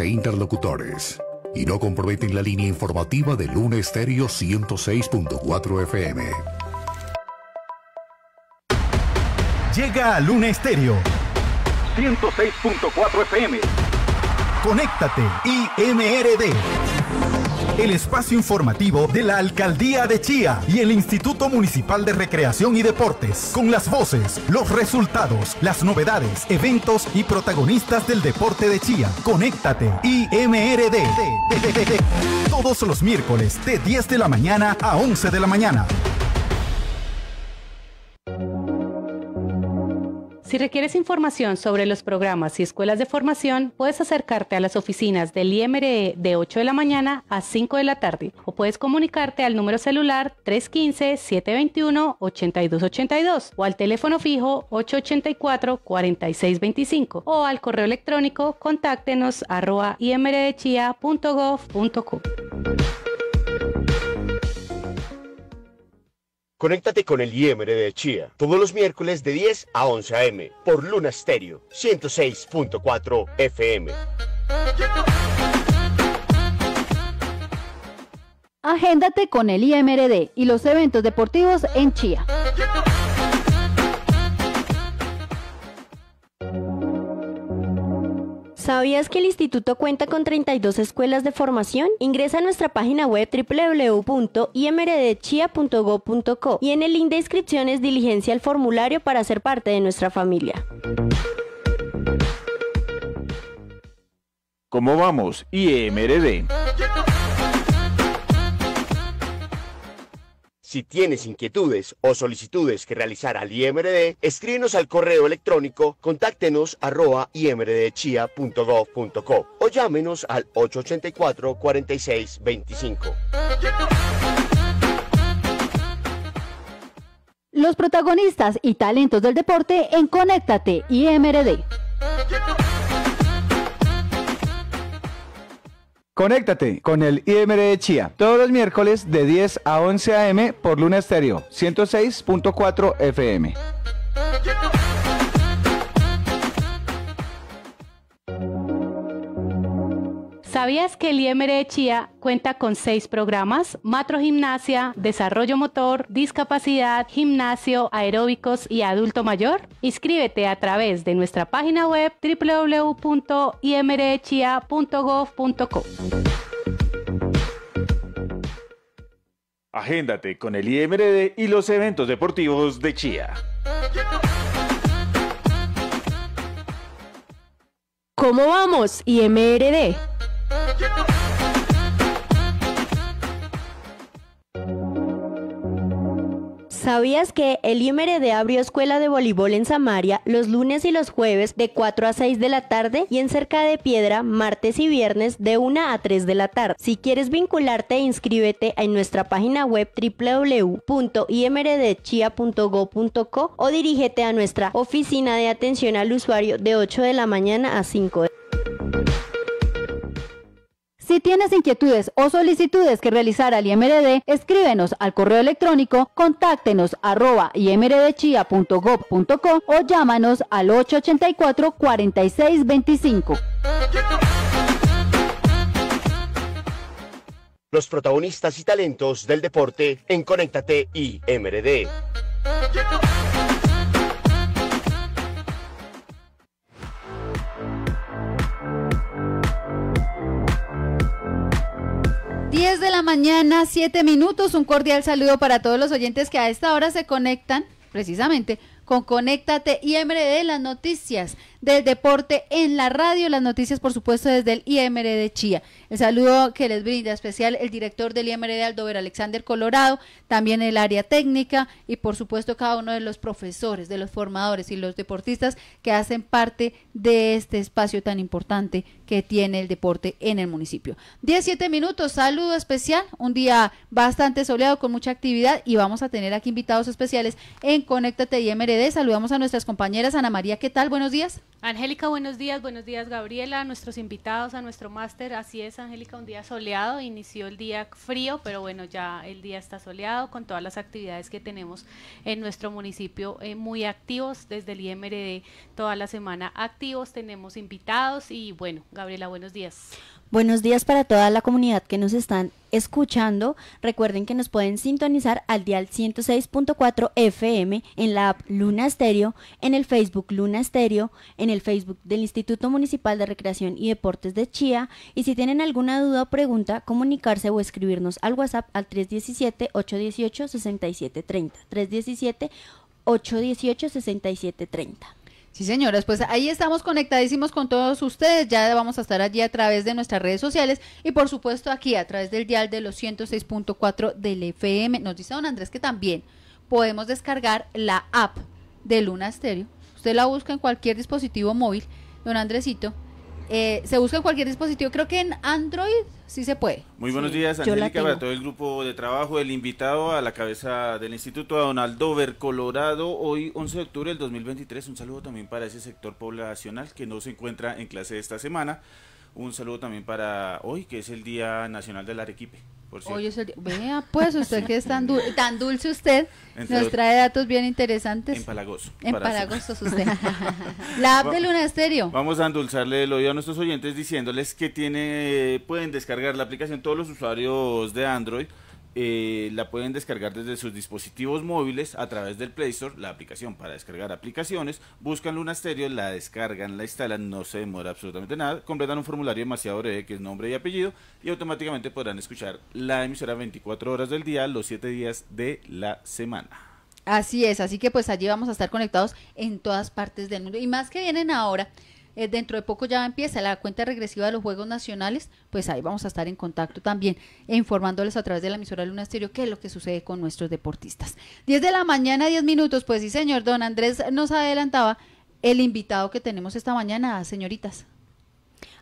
e interlocutores y no comprometen la línea informativa de Luna Estéreo 106.4 FM. Llega a Luna Estéreo 106.4 FM. Conéctate IMRD el espacio informativo de la Alcaldía de Chía y el Instituto Municipal de Recreación y Deportes, con las voces, los resultados, las novedades, eventos y protagonistas del deporte de Chía. Conéctate IMRD todos los miércoles de 10 de la mañana a 11 de la mañana. Si requieres información sobre los programas y escuelas de formación, puedes acercarte a las oficinas del IMRE de 8 de la mañana a 5 de la tarde o puedes comunicarte al número celular 315-721-8282 o al teléfono fijo 884-4625 o al correo electrónico contáctenos arroba Conéctate con el IMRD de Chía todos los miércoles de 10 a 11 a.m. por Luna Stereo 106.4 FM. Agéndate con el IMRD y los eventos deportivos en Chía. ¿Sabías que el instituto cuenta con 32 escuelas de formación? Ingresa a nuestra página web www.imrdchia.gov.co e e e y en el link de inscripciones diligencia el formulario para ser parte de nuestra familia. ¿Cómo vamos? IMRD. Si tienes inquietudes o solicitudes que realizar al IMRD, escríbenos al correo electrónico contáctenos arroba imrdchia.gov.co o llámenos al 884 4625. Los protagonistas y talentos del deporte en Conéctate IMRD. Conéctate con el IMR de Chía todos los miércoles de 10 a 11 a.m. por Luna Estéreo 106.4 FM. ¿Sabías que el IMR Chia Chía cuenta con seis programas? matro gimnasia, desarrollo motor, discapacidad, gimnasio, aeróbicos y adulto mayor. Inscríbete a través de nuestra página web www.imrechia.gov.co. Agéndate con el IMRD y los eventos deportivos de Chía. ¿Cómo vamos, IMRD? ¿Sabías que el IMRD abrió escuela de voleibol en Samaria los lunes y los jueves de 4 a 6 de la tarde y en Cerca de Piedra martes y viernes de 1 a 3 de la tarde? Si quieres vincularte, inscríbete en nuestra página web www.imrdchia.go.co o dirígete a nuestra oficina de atención al usuario de 8 de la mañana a 5 de la tarde. Si tienes inquietudes o solicitudes que realizar al IMRD, escríbenos al correo electrónico contáctenos arroba imrdchia.gov.co o llámanos al 884-4625. Los protagonistas y talentos del deporte en Conéctate IMRD. de la mañana, siete minutos. Un cordial saludo para todos los oyentes que a esta hora se conectan precisamente con Conéctate y MRD las noticias del deporte en la radio, las noticias por supuesto desde el IMRD de Chía. El saludo que les brinda especial el director del IMR de Aldover, Alexander Colorado, también el área técnica y por supuesto cada uno de los profesores, de los formadores y los deportistas que hacen parte de este espacio tan importante que tiene el deporte en el municipio. 17 minutos, saludo especial, un día bastante soleado con mucha actividad y vamos a tener aquí invitados especiales en Conéctate IMRD. Saludamos a nuestras compañeras Ana María, ¿qué tal? Buenos días. Angélica, buenos días, buenos días Gabriela, nuestros invitados, a nuestro máster. Así es, Angélica, un día soleado, inició el día frío, pero bueno, ya el día está soleado con todas las actividades que tenemos en nuestro municipio eh, muy activos, desde el IMRD toda la semana activos, tenemos invitados y bueno, Gabriela, buenos días. Buenos días para toda la comunidad que nos están escuchando. Recuerden que nos pueden sintonizar al dial 106.4 FM en la app Luna Estéreo, en el Facebook Luna Estéreo, en el Facebook del Instituto Municipal de Recreación y Deportes de Chía. Y si tienen alguna duda o pregunta, comunicarse o escribirnos al WhatsApp al 317-818-6730. 317 818 6730 Sí, señoras, pues ahí estamos conectadísimos con todos ustedes. Ya vamos a estar allí a través de nuestras redes sociales y por supuesto aquí a través del dial de los 106.4 del FM. Nos dice don Andrés que también podemos descargar la app de Luna Stereo. Usted la busca en cualquier dispositivo móvil, don Andresito, eh, se busca en cualquier dispositivo. Creo que en Android sí se puede. Muy buenos días, Angélica, para todo el grupo de trabajo. El invitado a la cabeza del Instituto Donald Ver Colorado, hoy 11 de octubre del 2023. Un saludo también para ese sector poblacional que no se encuentra en clase esta semana. Un saludo también para hoy, que es el Día Nacional del Arequipe. Por Hoy es el... Vea, pues usted que es tan, tan dulce usted, nos trae datos bien interesantes. Palagoso. En Palagoso, usted. La app de Luna Estéreo. Vamos a endulzarle el oído a nuestros oyentes diciéndoles que tiene pueden descargar la aplicación todos los usuarios de Android eh, la pueden descargar desde sus dispositivos móviles a través del Play Store, la aplicación para descargar aplicaciones, buscan Luna Stereo, la descargan, la instalan, no se demora absolutamente nada, completan un formulario demasiado breve que es nombre y apellido y automáticamente podrán escuchar la emisora 24 horas del día, los 7 días de la semana. Así es, así que pues allí vamos a estar conectados en todas partes del mundo y más que vienen ahora eh, dentro de poco ya empieza la cuenta regresiva de los Juegos Nacionales, pues ahí vamos a estar en contacto también, e informándoles a través de la emisora Luna qué es lo que sucede con nuestros deportistas. 10 de la mañana, 10 minutos, pues sí señor, don Andrés nos adelantaba el invitado que tenemos esta mañana, señoritas.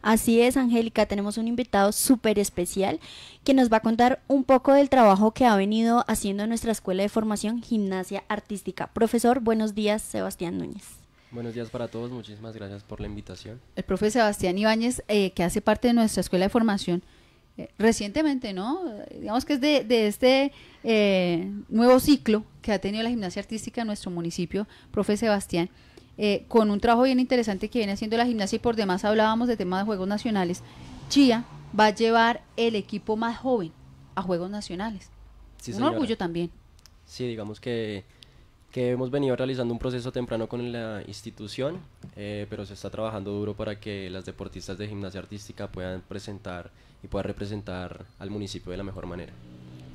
Así es, Angélica, tenemos un invitado súper especial que nos va a contar un poco del trabajo que ha venido haciendo nuestra Escuela de Formación Gimnasia Artística. Profesor, buenos días, Sebastián Núñez. Buenos días para todos, muchísimas gracias por la invitación. El profe Sebastián Ibáñez, eh, que hace parte de nuestra escuela de formación, eh, recientemente, ¿no? Eh, digamos que es de, este nuevo ciclo que ha tenido la gimnasia artística en nuestro municipio, profe Sebastián, con un trabajo bien interesante que viene haciendo la gimnasia y por demás hablábamos de temas de Juegos Nacionales. Chía va a llevar el equipo más joven a Juegos Nacionales. un orgullo también. Sí, digamos que que hemos venido realizando un proceso temprano con la institución, eh, pero se está trabajando duro para que las deportistas de gimnasia artística puedan presentar y puedan representar al municipio de la mejor manera.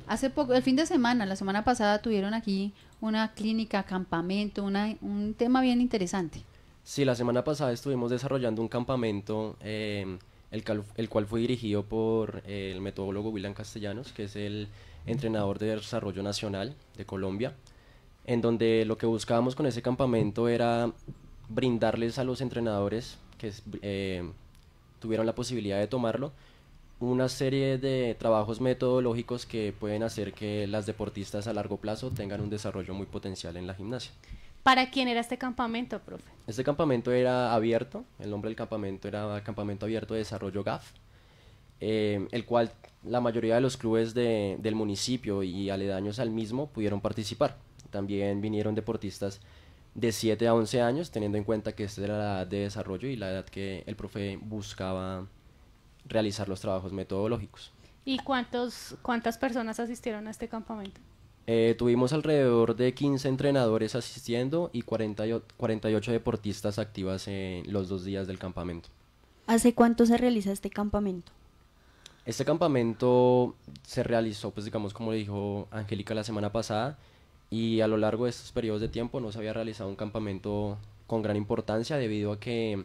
Hace poco, el fin de semana, la semana pasada tuvieron aquí una clínica, campamento, una, un tema bien interesante. Sí, la semana pasada estuvimos desarrollando un campamento, eh, el, el, cual fue dirigido por eh, el metodólogo William Castellanos, que es el entrenador de desarrollo nacional de Colombia en donde lo que buscábamos con ese campamento era brindarles a los entrenadores que eh, tuvieron la posibilidad de tomarlo una serie de trabajos metodológicos que pueden hacer que las deportistas a largo plazo tengan un desarrollo muy potencial en la gimnasia. ¿Para quién era este campamento, profe? Este campamento era abierto, el nombre del campamento era Campamento Abierto de Desarrollo GAF, eh, el cual la mayoría de los clubes del municipio y aledaños al mismo pudieron participar. También vinieron deportistas de 7 a 11 años, teniendo en cuenta que esta era la edad de desarrollo y la edad que el profe buscaba realizar los trabajos metodológicos. ¿Y cuántos, cuántas personas asistieron a este campamento? Eh, tuvimos alrededor de 15 entrenadores asistiendo y 48 deportistas activas en los dos días del campamento. ¿Hace cuánto se realiza este campamento? Este campamento se realizó, pues digamos, como dijo Angélica la semana pasada, y a lo largo de estos periodos de tiempo no se había realizado un campamento con gran importancia debido a que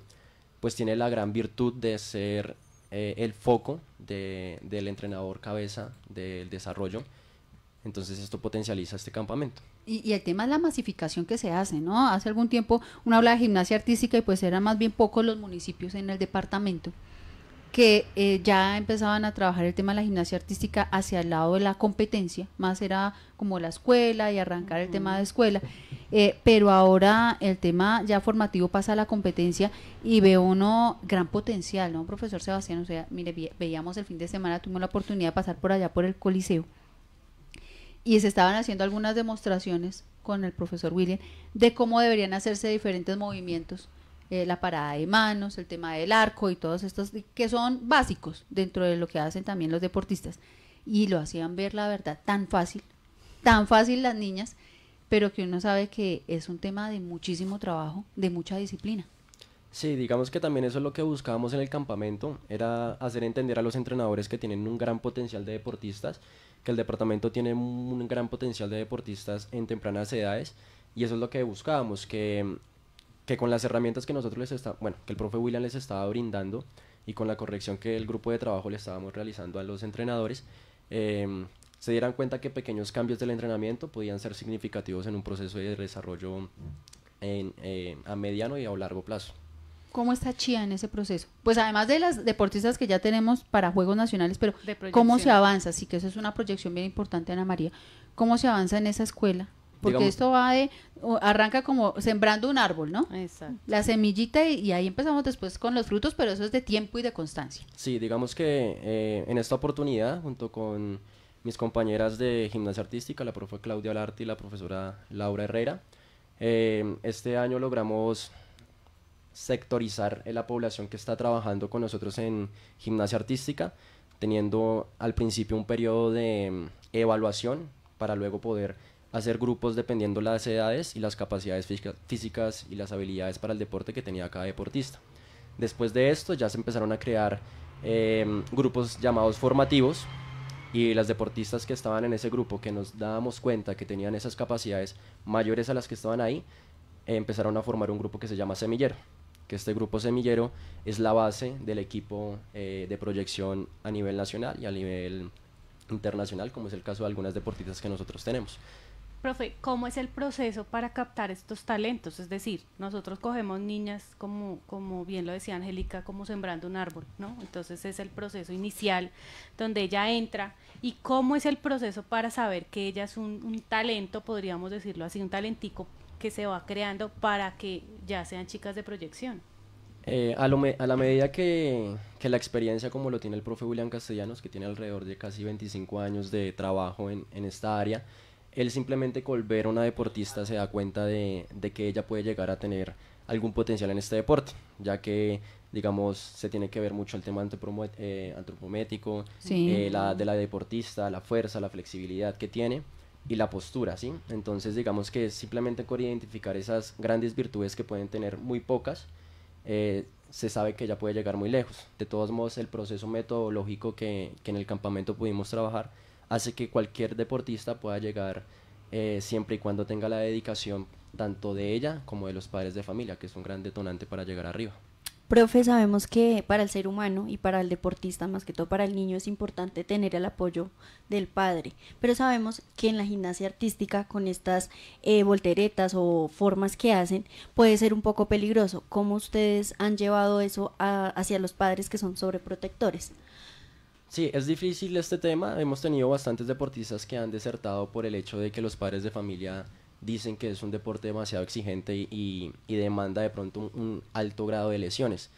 pues tiene la gran virtud de ser eh, el foco de, del entrenador cabeza del desarrollo. Entonces esto potencializa este campamento. Y, el tema es la masificación que se hace, ¿no? Hace algún tiempo uno habla de gimnasia artística y pues eran más bien pocos los municipios en el departamento que eh, ya empezaban a trabajar el tema de la gimnasia artística hacia el lado de la competencia, más era como la escuela y arrancar el tema de escuela, eh, pero ahora el tema ya formativo pasa a la competencia y ve uno gran potencial, ¿no, profesor Sebastián? O sea, mire, veíamos el fin de semana, tuvimos la oportunidad de pasar por allá por el Coliseo y se estaban haciendo algunas demostraciones con el profesor William de cómo deberían hacerse diferentes movimientos eh, la parada de manos, el tema del arco y todos estos que son básicos dentro de lo que hacen también los deportistas. Y lo hacían ver la verdad tan fácil, tan fácil las niñas, pero que uno sabe que es un tema de muchísimo trabajo, de mucha disciplina. Sí, digamos que también eso es lo que buscábamos en el campamento, era hacer entender a los entrenadores que tienen un gran potencial de deportistas, que el departamento tiene un gran potencial de deportistas en tempranas edades, y eso es lo que buscábamos, que que con las herramientas que nosotros les está, bueno, el profe William les estaba brindando y con la corrección que el grupo de trabajo le estábamos realizando a los entrenadores, em, se dieran cuenta que pequeños cambios del entrenamiento podían ser significativos en un proceso de desarrollo eh, a mediano y a largo plazo. ¿Cómo está Chía en ese proceso? Pues además de las deportistas que ya tenemos para Juegos Nacionales, pero ¿cómo se avanza? Sí que eso es una proyección bien importante, Ana María. ¿Cómo se avanza en esa escuela? Porque esto va de, arranca como sembrando un árbol, ¿no? Exacto. La semillita y, ahí empezamos después con los frutos, pero eso es de tiempo y de constancia. Sí, digamos que eh, en esta oportunidad, junto con mis compañeras de gimnasia artística, la profe Claudia Alarte y la profesora Laura Herrera, eh, este año logramos sectorizar la población que está trabajando con nosotros en gimnasia artística, teniendo al principio un periodo de mm, evaluación para luego poder hacer grupos dependiendo las edades y las capacidades físicas y las habilidades para el deporte que tenía cada deportista. Después de esto ya se empezaron a crear eh, grupos llamados formativos y las deportistas que estaban en ese grupo que nos dábamos cuenta que tenían esas capacidades mayores a las que estaban ahí, empezaron a formar un grupo que se llama semillero, que este grupo semillero es la base del equipo eh, de proyección a nivel nacional y a nivel internacional, como es el caso de algunas deportistas que nosotros tenemos. Profe, ¿cómo es el proceso para captar estos talentos? Es decir, nosotros cogemos niñas, como, como bien lo decía Angélica, como sembrando un árbol, ¿no? Entonces es el proceso inicial donde ella entra. ¿Y cómo es el proceso para saber que ella es un, talento, podríamos decirlo así, un talentico que se va creando para que ya sean chicas de proyección? Eh, a, la medida que, la experiencia, como lo tiene el profe William Castellanos, que tiene alrededor de casi 25 años de trabajo en esta área, él simplemente con ver a una deportista se da cuenta de, que ella puede llegar a tener algún potencial en este deporte, ya que, digamos, se tiene que ver mucho el tema eh, antropométrico, eh, de la deportista, la fuerza, la flexibilidad que tiene y la postura, ¿sí? Entonces, digamos que simplemente con identificar esas grandes virtudes que pueden tener muy pocas, eh, se sabe que ella puede llegar muy lejos. De todos modos, el proceso metodológico que en el campamento pudimos trabajar, hace que cualquier deportista pueda llegar eh, siempre y cuando tenga la dedicación tanto de ella como de los padres de familia, que es un gran detonante para llegar arriba. Profe, sabemos que para el ser humano y para el deportista, más que todo para el niño, es importante tener el apoyo del padre. Pero sabemos que en la gimnasia artística, con estas eh, volteretas o formas que hacen, puede ser un poco peligroso. ¿Cómo ustedes han llevado eso hacia los padres que son sobreprotectores? Sí, es difícil este tema. Hemos tenido bastantes deportistas que han desertado por el hecho de que los padres de familia dicen que es un deporte demasiado exigente y, demanda de pronto un, alto grado de lesiones.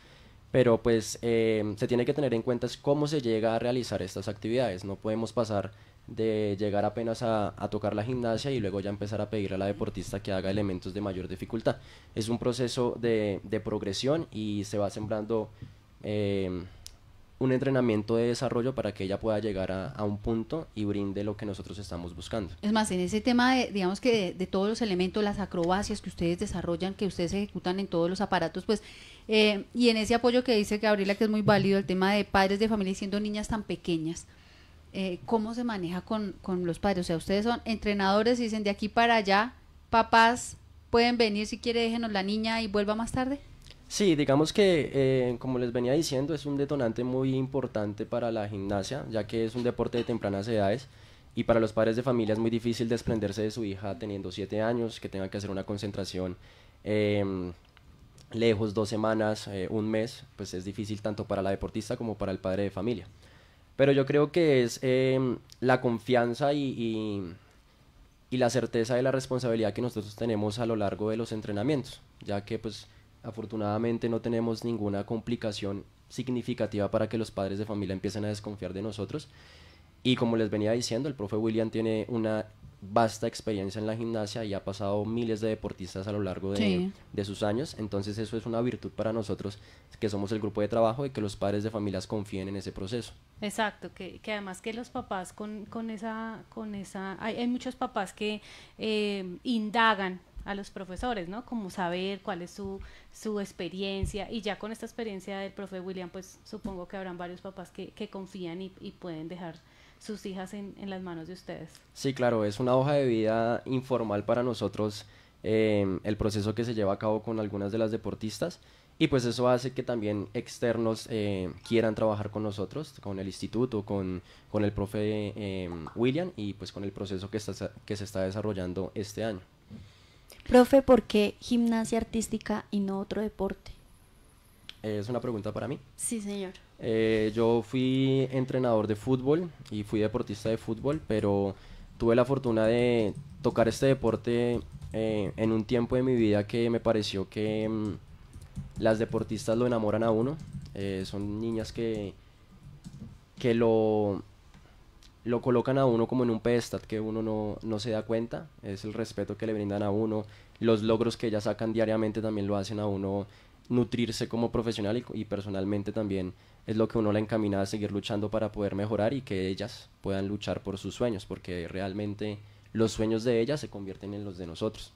Pero pues em, se tiene que tener en cuenta cómo se llega a realizar estas actividades. No podemos pasar de llegar apenas a, tocar la gimnasia y luego ya empezar a pedir a la deportista que haga elementos de mayor dificultad. Es un proceso de, progresión y se va sembrando em, un entrenamiento de desarrollo para que ella pueda llegar a, un punto y brinde lo que nosotros estamos buscando. Es más, en ese tema, de, digamos que de, todos los elementos, las acrobacias que ustedes desarrollan, que ustedes ejecutan en todos los aparatos, pues, eh, y en ese apoyo que dice Gabriela, que es muy válido, el tema de padres de familia y siendo niñas tan pequeñas, eh, ¿cómo se maneja con, con los padres? O sea, ustedes son entrenadores y dicen de aquí para allá, papás, pueden venir si quiere, déjenos la niña y vuelva más tarde. Sí, digamos que, eh, como les venía diciendo, es un detonante muy importante para la gimnasia, ya que es un deporte de tempranas edades y para los padres de familia es muy difícil desprenderse de su hija teniendo 7 años, que tenga que hacer una concentración em, lejos, dos semanas, eh, un mes, pues es difícil tanto para la deportista como para el padre de familia. Pero yo creo que es em, la confianza y, y y la certeza de la responsabilidad que nosotros tenemos a lo largo de los entrenamientos, ya que pues Afortunadamente no tenemos ninguna complicación significativa para que los padres de familia empiecen a desconfiar de nosotros. Y como les venía diciendo, el profe William tiene una vasta experiencia en la gimnasia y ha pasado miles de deportistas a lo largo de, sus años. Entonces eso es una virtud para nosotros que somos el grupo de trabajo y que los padres de familias confíen en ese proceso. Exacto, que, además que los papás con, esa... Con esa hay, muchos papás que eh, indagan a los profesores, ¿no? Como saber cuál es su, su experiencia y ya con esta experiencia del profe William, pues supongo que habrán varios papás que, confían y, pueden dejar sus hijas en, en, las manos de ustedes. Sí, claro, es una hoja de vida informal para nosotros eh, el proceso que se lleva a cabo con algunas de las deportistas y pues eso hace que también externos eh, quieran trabajar con nosotros, con el instituto, con, con el profe eh, William y pues con el proceso que, está, que se está desarrollando este año. Profe, ¿por qué gimnasia artística y no otro deporte? Eh, es una pregunta para mí. Sí, señor. Eh, yo fui entrenador de fútbol y fui deportista de fútbol, pero tuve la fortuna de tocar este deporte eh, en un tiempo de mi vida que me pareció que mm, las deportistas lo enamoran a uno. son niñas que, que lo lo colocan a uno como en un pedestal que uno no, se da cuenta, es el respeto que le brindan a uno, los logros que ellas sacan diariamente también lo hacen a uno nutrirse como profesional y, y personalmente también es lo que uno la encamina a seguir luchando para poder mejorar y que ellas puedan luchar por sus sueños, porque realmente los sueños de ellas se convierten en los de nosotros.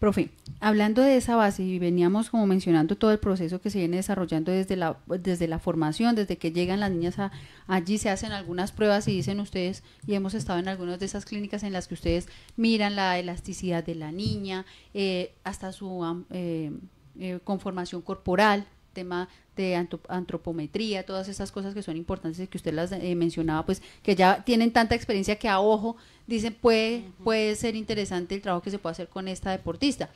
Profe, hablando de esa base y veníamos como mencionando todo el proceso que se viene desarrollando desde la, desde la formación, desde que llegan las niñas a, allí, se hacen algunas pruebas y dicen ustedes, y hemos estado en algunas de esas clínicas en las que ustedes miran la elasticidad de la niña, eh, hasta su eh, eh, conformación corporal, tema de antropometría, todas esas cosas que son importantes que usted las eh, mencionaba, pues que ya tienen tanta experiencia que a ojo dicen puede, puede ser interesante el trabajo que se puede hacer con esta deportista.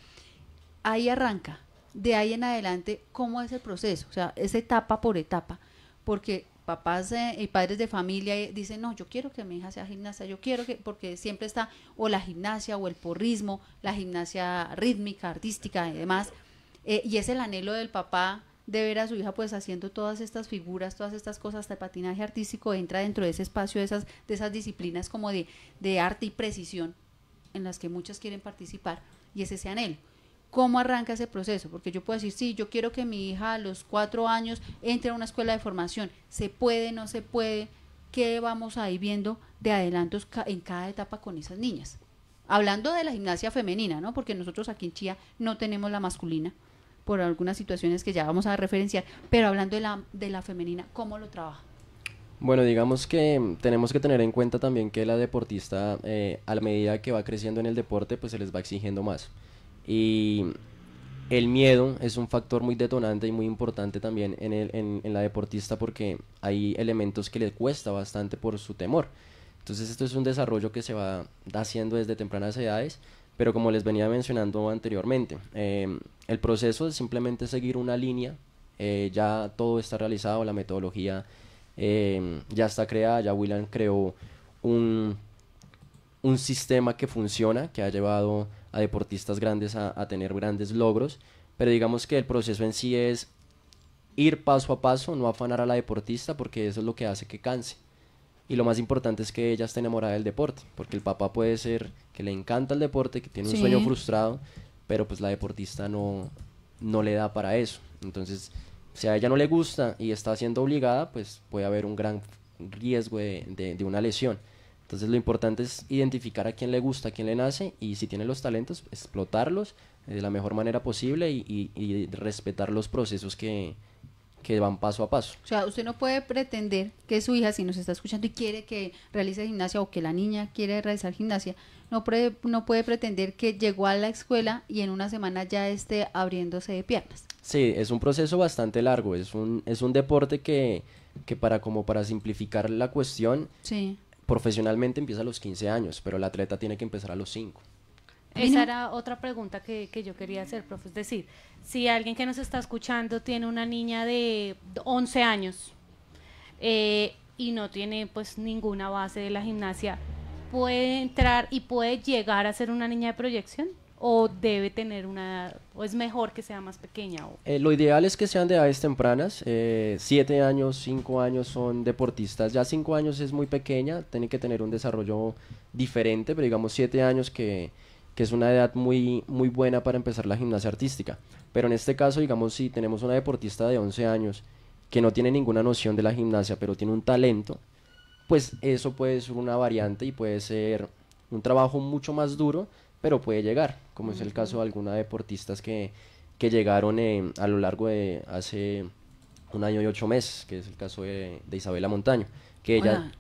Ahí arranca, de ahí en adelante, ¿cómo es el proceso? O sea, es etapa por etapa, porque papás eh, y padres de familia eh, dicen, no, yo quiero que mi hija sea gimnasta, yo quiero que, porque siempre está o la gimnasia o el porrismo, la gimnasia rítmica, artística y demás, y es el anhelo del papá de ver a su hija pues haciendo todas estas figuras, todas estas cosas, hasta el patinaje artístico entra dentro de ese espacio de esas, de esas disciplinas como de, de arte y precisión en las que muchas quieren participar y ese ese anhelo. ¿Cómo arranca ese proceso? Porque yo puedo decir, sí, yo quiero que mi hija a los cuatro años entre a una escuela de formación. ¿Se puede, no se puede? ¿Qué vamos ahí viendo de adelantos en cada etapa con esas niñas? Hablando de la gimnasia femenina, ¿no? Porque nosotros aquí en Chía no tenemos la masculina por algunas situaciones que ya vamos a referenciar, pero hablando de la, de la femenina, ¿cómo lo trabaja? Bueno, digamos que mm, tenemos que tener en cuenta también que la deportista, eh, a la medida que va creciendo en el deporte, pues se les va exigiendo más. Y el miedo es un factor muy detonante y muy importante también en, el, en, en la deportista porque hay elementos que le cuesta bastante por su temor. Entonces esto es un desarrollo que se va haciendo desde tempranas edades pero como les venía mencionando anteriormente, em, el proceso es simplemente seguir una línea, eh, ya todo está realizado, la metodología em, ya está creada, ya William creó un, un, sistema que funciona, que ha llevado a deportistas grandes a tener grandes logros, pero digamos que el proceso en sí es ir paso a paso, no afanar a la deportista porque eso es lo que hace que canse. Y lo más importante es que ella esté enamorada del deporte, porque el papá puede ser que le encanta el deporte, que tiene un sueño frustrado, pero pues la deportista no, no le da para eso. Entonces, si a ella no le gusta y está siendo obligada, pues puede haber un gran riesgo de, de, una lesión. Entonces lo importante es identificar a quién le gusta, a quién le nace y si tiene los talentos, explotarlos de la mejor manera posible y, y respetar los procesos que, que van paso a paso. O sea, usted no puede pretender que su hija, si nos está escuchando y quiere que realice gimnasia o que la niña quiere realizar gimnasia, no, no puede pretender que llegó a la escuela y en una semana ya esté abriéndose de piernas. Sí, es un proceso bastante largo, es un, es un deporte que, que para como para simplificar la cuestión, profesionalmente empieza a los 15 años, pero el atleta tiene que empezar a los 5. Esa era otra pregunta que, yo quería hacer, profe. Es decir, si alguien que nos está escuchando tiene una niña de 11 años eh, y no tiene pues ninguna base de la gimnasia, ¿puede entrar y puede llegar a ser una niña de proyección? ¿O debe tener una o es mejor que sea más pequeña? O? Eh, lo ideal es que sean de edades tempranas. 7 eh, años, 5 años son deportistas. Ya 5 años es muy pequeña, tiene que tener un desarrollo diferente, pero digamos 7 años que que es una edad muy, muy buena para empezar la gimnasia artística. Pero en este caso, digamos, si tenemos una deportista de 11 años que no tiene ninguna noción de la gimnasia, pero tiene un talento, pues eso puede ser una variante y puede ser un trabajo mucho más duro, pero puede llegar, como es el caso de algunas deportistas que, que llegaron eh, a lo largo de hace un año y ocho meses, que es el caso de, Isabela Montaño, que ella...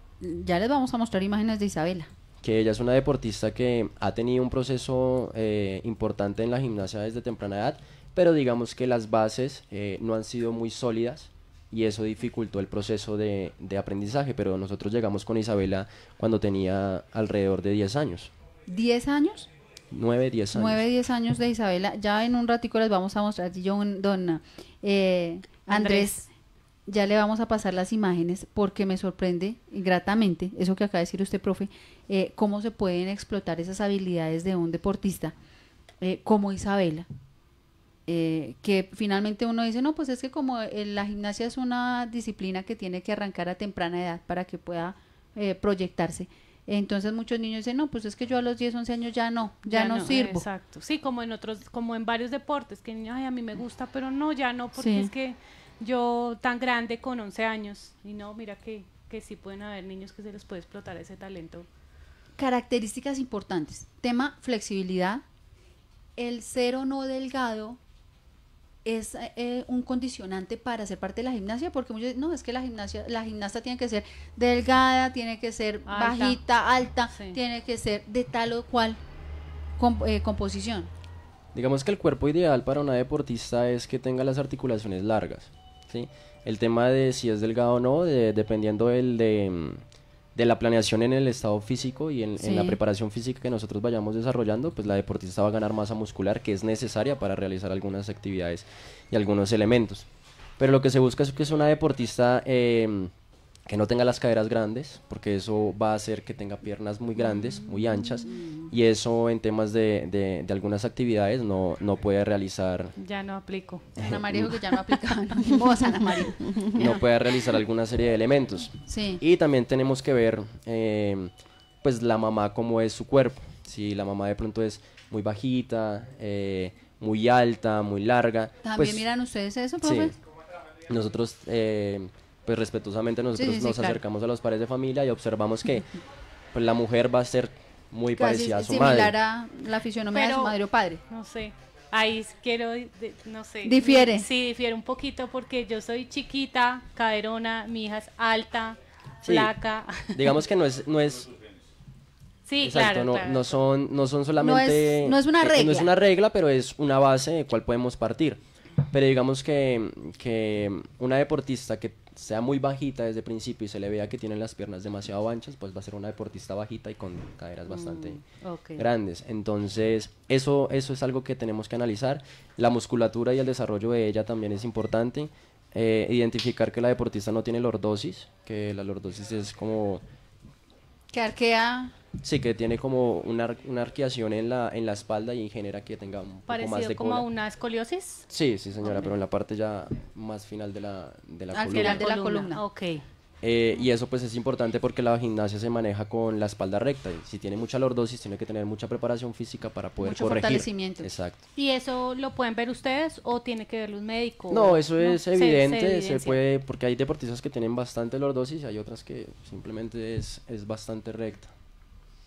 Ya les vamos a mostrar imágenes de Isabela que ella es una deportista que ha tenido un proceso eh, importante en la gimnasia desde temprana edad, pero digamos que las bases eh, no han sido muy sólidas y eso dificultó el proceso de, aprendizaje, pero nosotros llegamos con Isabela cuando tenía alrededor de 10 años. ¿10 años? 9, 10 años. 9, 10 años de Isabela. Ya en un ratico les vamos a mostrar, John, Donna, eh, Andrés ya le vamos a pasar las imágenes porque me sorprende gratamente eso que acaba de decir usted, profe, eh, cómo se pueden explotar esas habilidades de un deportista eh, como Isabela, eh, que finalmente uno dice, no, pues es que como la gimnasia es una disciplina que tiene que arrancar a temprana edad para que pueda proyectarse. Entonces muchos niños dicen, no, pues es que yo a los 10, 11 años ya no, ya, no, sirvo. Exacto, sí, como en otros, como en varios deportes, que ay, a mí me gusta, pero no, ya no, porque es que yo tan grande con 11 años. Y no, mira que, que sí pueden haber niños que se les puede explotar ese talento. Características importantes. Tema flexibilidad. El ser o no delgado es eh, un condicionante para ser parte de la gimnasia, porque muchos no, es que la gimnasia, la gimnasta tiene que ser delgada, tiene que ser bajita, alta, tiene que ser de tal o cual eh, composición. Digamos que el cuerpo ideal para una deportista es que tenga las articulaciones largas, el tema de si es delgado o no, dependiendo mm, de, la planeación en el estado físico y en, la preparación física que nosotros vayamos desarrollando, pues la deportista va a ganar masa muscular que es necesaria para realizar algunas actividades y algunos elementos. Pero lo que se busca es que es una deportista... Eh, que no tenga las caderas grandes, porque eso va a hacer que tenga piernas muy grandes, muy anchas, y eso en temas de, de, algunas actividades no, no puede realizar... Ya no aplico. Ana María dijo que ya no aplica no, no puede realizar alguna serie de elementos. Sí. Y también tenemos que ver, eh, pues, la mamá cómo es su cuerpo. Si la mamá de pronto es muy bajita, eh, muy alta, muy larga... ¿También pues miran ustedes eso, profe? Sí. Nosotros... Eh, pues respetuosamente nosotros nos acercamos a los pares de familia y observamos que pues, la mujer va a ser muy parecida a su similar madre. a la fisionomía de su madre o padre. No sé. Ahí quiero, no sé. ¿Difiere? Sí, difiere un poquito porque yo soy chiquita, caderona, mi hija es alta, flaca. Digamos que no es, no es Sí, no, son, no son solamente... No es, una regla. No es eh, eh, una regla, pero es una base de cual podemos partir. Pero digamos que, una deportista que sea muy bajita desde el principio y se le vea que tiene las piernas demasiado anchas, pues va a ser una deportista bajita y con caderas bastante mm, grandes. Entonces, eso, eso es algo que tenemos que analizar. La musculatura y el desarrollo de ella también es importante. Eh, identificar que la deportista no tiene lordosis, que la lordosis es como que arquea. Sí, que tiene como una, una arqueación en la, en la espalda y genera que tenga un poco más de como a una escoliosis. Sí, sí, señora, pero en la parte ya más final de la, de la columna. Al final de la columna, ok. Eh, y eso pues es importante porque la gimnasia se maneja con la espalda recta. Y si tiene mucha lordosis, tiene que tener mucha preparación física para poder Mucho fortalecimiento. Exacto. ¿Y eso lo pueden ver ustedes o tiene que ver los médicos? No, eso es evidente. Se, puede, porque hay deportistas que tienen bastante lordosis y hay otras que simplemente es, es bastante recta.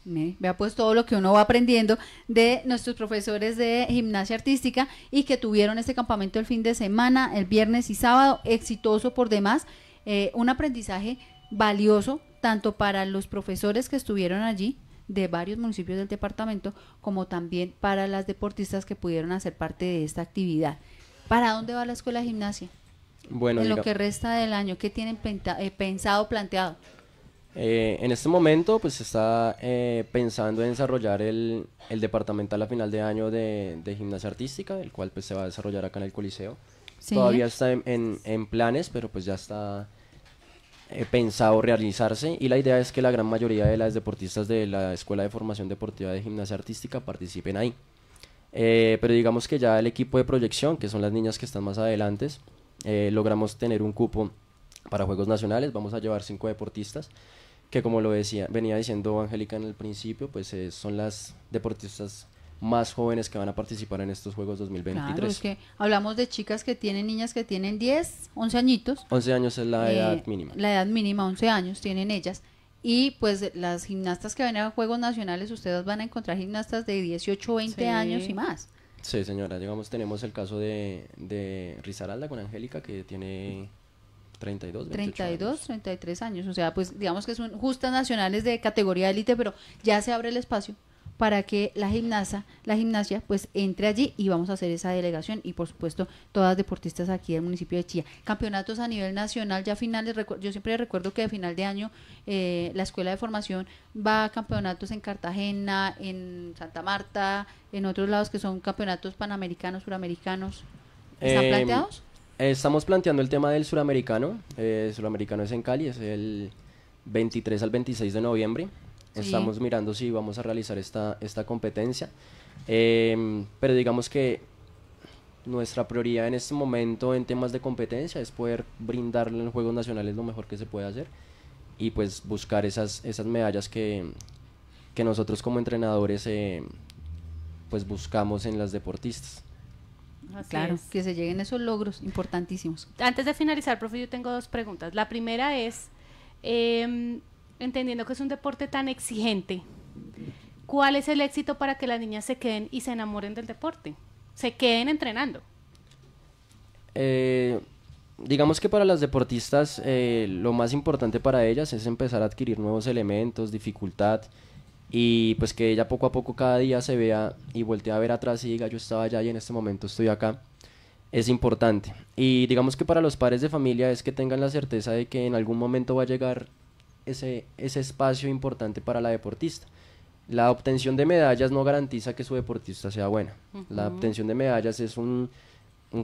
Vea pues todo lo que uno va aprendiendo de nuestros profesores de gimnasia artística y que tuvieron este campamento el fin de semana, el viernes y sábado, exitoso por demás. Eh, un aprendizaje valioso tanto para los profesores que estuvieron allí de varios municipios del departamento, como también para las deportistas que pudieron hacer parte de esta actividad. ¿Para dónde va la escuela de gimnasia? Bueno, en lo que resta del año, ¿qué tienen eh, pensado, planteado? Eh, en este momento, pues está pensando en desarrollar el, el, departamental a final de año de, gimnasia artística, el cual pues se va a desarrollar acá en el Coliseo. Todavía está en, en planes, pero pues ya está He eh, pensado realizarse y la idea es que la gran mayoría de las deportistas de la Escuela de Formación Deportiva de Gimnasia Artística participen ahí. Eh, pero digamos que ya el equipo de proyección, que son las niñas que están más adelante, eh, logramos tener un cupo para Juegos Nacionales, vamos a llevar cinco deportistas que como lo decía, venía diciendo Angélica en el principio, pues son las deportistas más jóvenes que van a participar en estos Juegos 2023. Claro, es que hablamos de chicas que tienen niñas que tienen 10, 11 añitos. 11 años es la edad eh, mínima. La edad mínima, 11 años tienen ellas. Y pues las gimnastas que vienen a Juegos Nacionales, ustedes van a encontrar gimnastas de 18, 20 años y más. Sí, señora, digamos, tenemos el caso de, de Rizaralda con Angélica, que tiene 32, 32, 33 años. O sea, pues digamos que son justas nacionales de categoría élite, pero ya se abre el espacio para que la gimnasia, la gimnasia pues entre allí y vamos a hacer esa delegación y por supuesto todas deportistas aquí del municipio de Chía. Campeonatos a nivel nacional, ya finales, yo siempre recuerdo que a final de año eh, la escuela de formación va a campeonatos en Cartagena, en Santa Marta, en otros lados que son campeonatos panamericanos, suramericanos. ¿Están em, planteados? Estamos planteando el tema del suramericano. Eh, el suramericano es en Cali, es el 23 al 26 de noviembre. Estamos mirando si vamos a realizar esta, esta competencia. Em, pero digamos que nuestra prioridad en este momento en temas de competencia es poder brindarle en los Juegos Nacionales lo mejor que se puede hacer y pues buscar esas, esas medallas que, que nosotros como entrenadores eh, pues buscamos en las deportistas. claro, que se lleguen esos logros importantísimos. Antes de finalizar, profe, yo tengo dos preguntas. La primera es, em, entendiendo que es un deporte tan exigente, ¿cuál es el éxito para que las niñas se queden y se enamoren del deporte? Se queden entrenando. Eh, digamos que para las deportistas eh, lo más importante para ellas es empezar a adquirir nuevos elementos, dificultad y pues que ella poco a poco cada día se vea y voltee a ver atrás y diga yo estaba allá y en este momento estoy acá es importante. Y digamos que para los padres de familia es que tengan la certeza de que en algún momento va a llegar ese, espacio importante para la deportista. La obtención de medallas no garantiza que su deportista sea buena. La obtención de medallas es un, un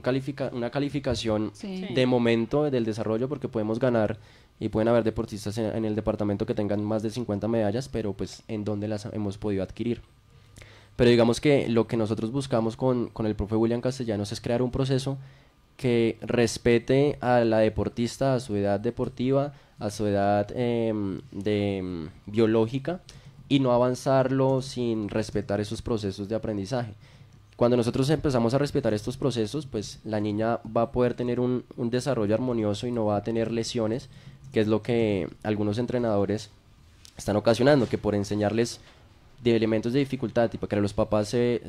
una calificación de momento del desarrollo porque podemos ganar y pueden haber deportistas en, el departamento que tengan más de 50 medallas, pero pues en dónde las hemos podido adquirir. Pero digamos que lo que nosotros buscamos con, con el profe William Castellanos es crear un proceso que respete a la deportista, a su edad deportiva, a su edad em, de, em, biológica y no avanzarlo sin respetar esos procesos de aprendizaje. Cuando nosotros empezamos a respetar estos procesos, pues la niña va a poder tener un, desarrollo armonioso y no va a tener lesiones, que es lo que algunos entrenadores están ocasionando, que por enseñarles elementos de dificultad, tipo que los papás se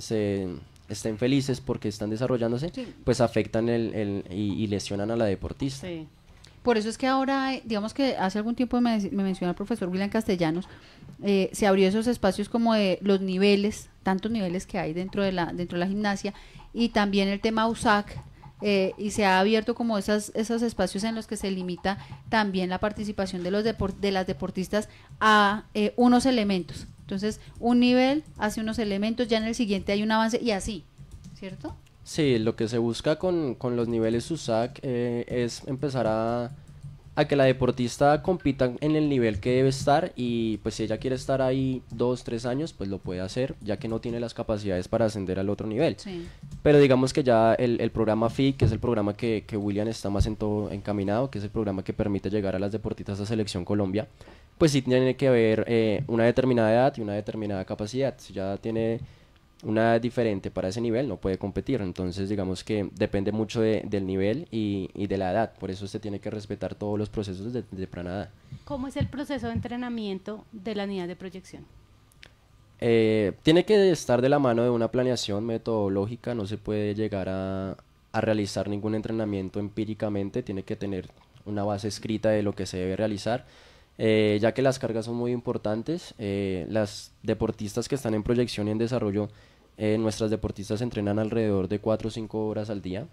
estén felices porque están desarrollándose, pues afectan el, el y, lesionan a la deportista. Por eso es que ahora, digamos que hace algún tiempo me, mencionó el profesor William Castellanos, eh, se abrió esos espacios como de los niveles, tantos niveles que hay dentro de la, dentro de la gimnasia, y también el tema USAC, eh, y se ha abierto como esas, esos espacios en los que se limita también la participación de, los de las deportistas a eh, unos elementos entonces, un nivel hace unos elementos, ya en el siguiente hay un avance y así, ¿cierto? Sí, lo que se busca con, con los niveles USAC eh, es empezar a, a que la deportista compita en el nivel que debe estar y pues si ella quiere estar ahí dos, tres años, pues lo puede hacer, ya que no tiene las capacidades para ascender al otro nivel. Pero digamos que ya el, programa FIC que es el programa que, que William está más en todo encaminado, que es el programa que permite llegar a las deportistas a Selección Colombia, pues sí tiene que haber eh, una determinada edad y una determinada capacidad. Si ya tiene una edad diferente para ese nivel, no puede competir. Entonces, digamos que depende mucho del nivel y, de la edad. Por eso se tiene que respetar todos los procesos de, de ¿Cómo es el proceso de entrenamiento de la unidad de proyección? Eh, tiene que estar de la mano de una planeación metodológica, no se puede llegar a realizar ningún entrenamiento empíricamente, tiene que tener una base escrita de lo que se debe realizar eh, ya que las cargas son muy importantes. Eh, las deportistas que están en proyección y en desarrollo, eh, nuestras deportistas entrenan alrededor de 4 o 5 horas al día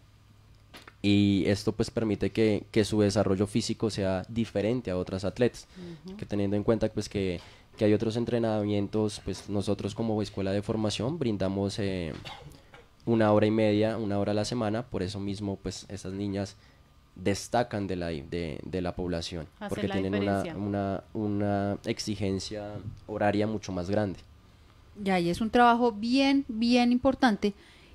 y esto pues permite que, que, su desarrollo físico sea diferente a otras atletas, que teniendo en cuenta pues que, que, hay otros entrenamientos, pues nosotros como escuela de formación brindamos eh, una hora y media, una hora a la semana, por eso mismo pues esas niñas destacan de la, de, la población, porque tienen una, una, exigencia horaria mucho más grande. Ya, y ahí es un trabajo bien, bien importante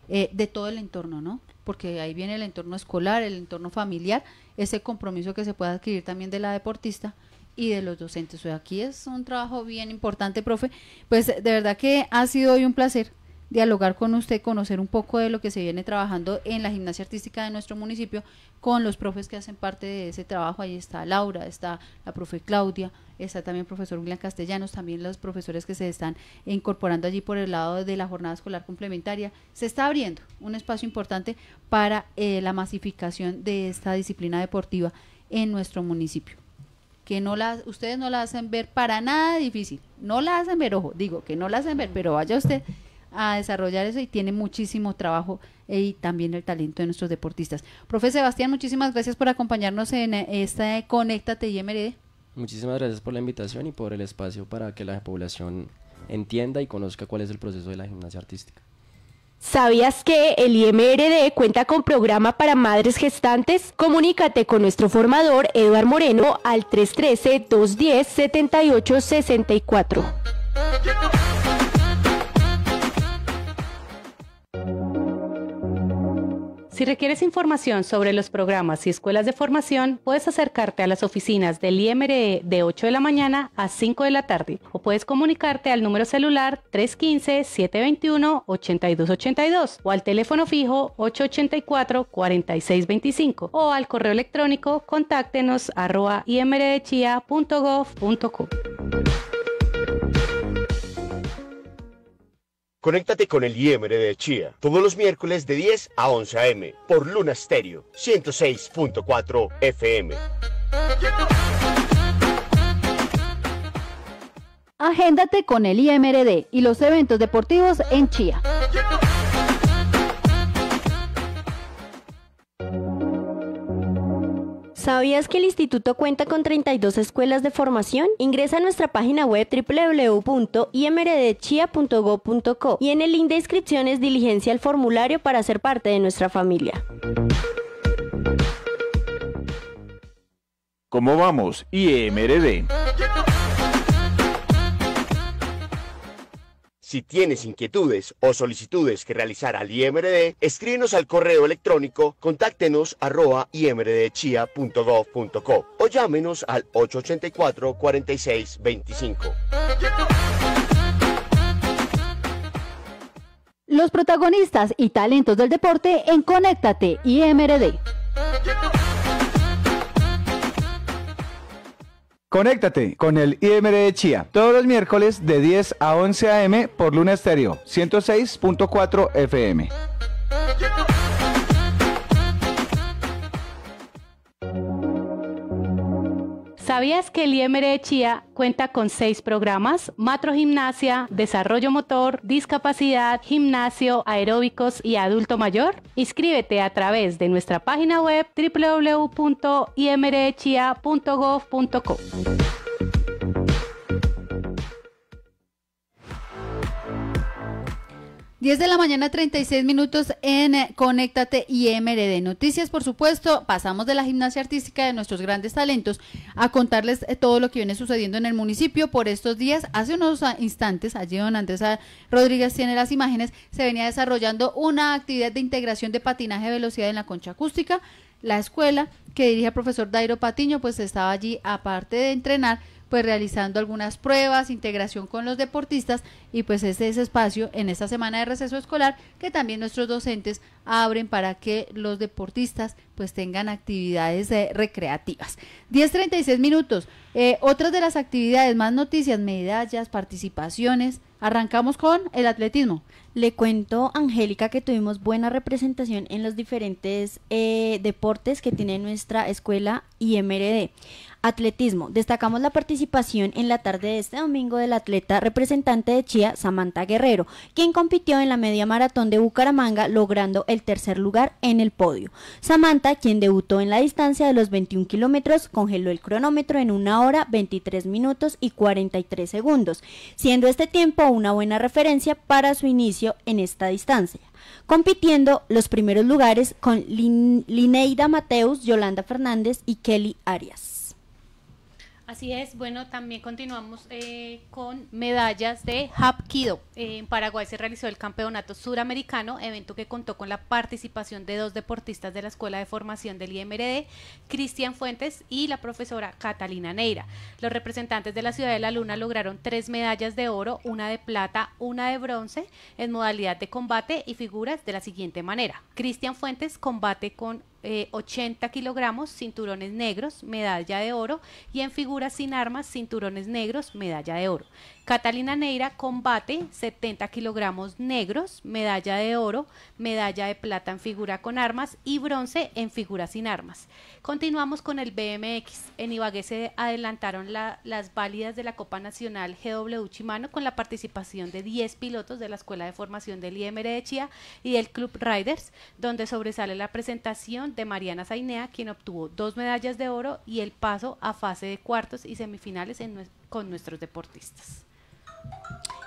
eh, de todo el entorno, ¿no? Porque ahí viene el entorno escolar, el entorno familiar, ese compromiso que se puede adquirir también de la deportista y de los docentes. O sea, aquí es un trabajo bien importante, profe. Pues de verdad que ha sido hoy un placer dialogar con usted, conocer un poco de lo que se viene trabajando en la gimnasia artística de nuestro municipio con los profes que hacen parte de ese trabajo. Ahí está Laura, está la profe Claudia, está también el profesor William Castellanos, también los profesores que se están incorporando allí por el lado de la jornada escolar complementaria. Se está abriendo un espacio importante para eh, la masificación de esta disciplina deportiva en nuestro municipio que no la, ustedes no la hacen ver para nada difícil, no la hacen ver, ojo, digo que no la hacen ver, pero vaya usted a desarrollar eso y tiene muchísimo trabajo eh, y también el talento de nuestros deportistas. Profe Sebastián, muchísimas gracias por acompañarnos en eh, esta eh, Conéctate IMRD. Muchísimas gracias por la invitación y por el espacio para que la población entienda y conozca cuál es el proceso de la gimnasia artística. ¿Sabías que el IMRD cuenta con programa para madres gestantes? Comunícate con nuestro formador Eduard Moreno al 313-210-7864. Si requieres información sobre los programas y escuelas de formación, puedes acercarte a las oficinas del IMRE de 8 de la mañana a 5 de la tarde o puedes comunicarte al número celular 315-721-8282 o al teléfono fijo 884-4625 o al correo electrónico contáctenos Conéctate con el IMRD de Chía todos los miércoles de 10 a 11 a.m. por Luna Stereo 106.4 FM. Agéndate con el IMRD y los eventos deportivos en Chía. ¿Sabías que el instituto cuenta con 32 escuelas de formación? Ingresa a nuestra página web www.imrdchia.gov.co y en el link de inscripciones diligencia el formulario para ser parte de nuestra familia. ¿Cómo vamos? IEMRD? Si tienes inquietudes o solicitudes que realizar al IMRD, escríbenos al correo electrónico contáctenos arroba imrdchia.gov.co o llámenos al 884-4625. Los protagonistas y talentos del deporte en Conéctate IMRD. Conéctate con el IMR de Chía todos los miércoles de 10 a 11 a.m. por Luna Estéreo 106.4 FM. ¿Sabías que el IMRE cuenta con seis programas? matro gimnasia, desarrollo motor, discapacidad, gimnasio, aeróbicos y adulto mayor. Inscríbete a través de nuestra página web www.imrechia.gov.co. 10 de la mañana, 36 minutos en eh, Conéctate y MRD Noticias. Por supuesto, pasamos de la gimnasia artística de nuestros grandes talentos a contarles eh, todo lo que viene sucediendo en el municipio por estos días. Hace unos ah, instantes, allí donde Andrés Rodríguez tiene las imágenes, se venía desarrollando una actividad de integración de patinaje de velocidad en la concha acústica. La escuela que dirige el profesor Dairo Patiño, pues estaba allí, aparte de entrenar, pues realizando algunas pruebas, integración con los deportistas y pues ese es espacio en esta semana de receso escolar que también nuestros docentes abren para que los deportistas pues tengan actividades eh, recreativas. 10.36 minutos. Eh, otras de las actividades, más noticias, medallas, participaciones. Arrancamos con el atletismo. Le cuento, Angélica, que tuvimos buena representación en los diferentes eh, deportes que tiene nuestra escuela IMRD. Atletismo. Destacamos la participación en la tarde de este domingo del atleta representante de Chía, Samantha Guerrero, quien compitió en la media maratón de Bucaramanga, logrando el tercer lugar en el podio. Samantha, quien debutó en la distancia de los 21 kilómetros, congeló el cronómetro en una hora 23 minutos y 43 segundos, siendo este tiempo una buena referencia para su inicio en esta distancia compitiendo los primeros lugares con Lineida Mateus, Yolanda Fernández y Kelly Arias. Así es, bueno, también continuamos eh, con medallas de Hapkido. en Paraguay se realizó el Campeonato Suramericano, evento que contó con la participación de dos deportistas de la Escuela de Formación del IMRD, Cristian Fuentes y la profesora Catalina Neira. Los representantes de la Ciudad de la Luna lograron tres medallas de oro, una de plata, una de bronce, en modalidad de combate y figuras de la siguiente manera. Cristian Fuentes combate con 80 eh, kilogramos, cinturones negros, medalla de oro, y en figuras sin armas, cinturones negros, medalla de oro. Catalina Neira, combate, 70 kilogramos negros, medalla de oro, medalla de plata en figura con armas y bronce en figura sin armas. Continuamos con el BMX. En Ibagué se adelantaron las válidas de la Copa Nacional GW Chimano con la participación de 10 pilotos de la Escuela de Formación del IMR de Chía y del Club Riders, donde sobresale la presentación de Mariana Zainea, quien obtuvo dos medallas de oro y el paso a fase de cuartos y semifinales con nuestros deportistas.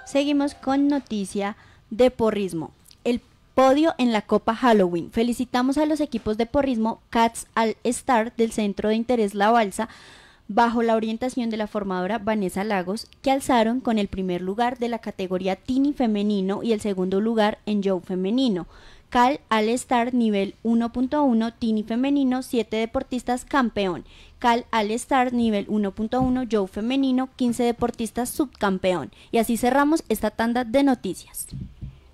Seguimos con noticia de porrismo. El podio en la Copa Halloween. Felicitamos a los equipos de porrismo Cats al Star del Centro de Interés La Balsa bajo la orientación de la formadora Vanessa Lagos, que alzaron con el primer lugar de la categoría Tini femenino y el segundo lugar en Joe femenino, Cal All-Star nivel 1.1, Tini femenino, 7 deportistas campeón. Cal al star nivel 1.1, Joe femenino, 15 deportistas subcampeón. Y así cerramos esta tanda de noticias.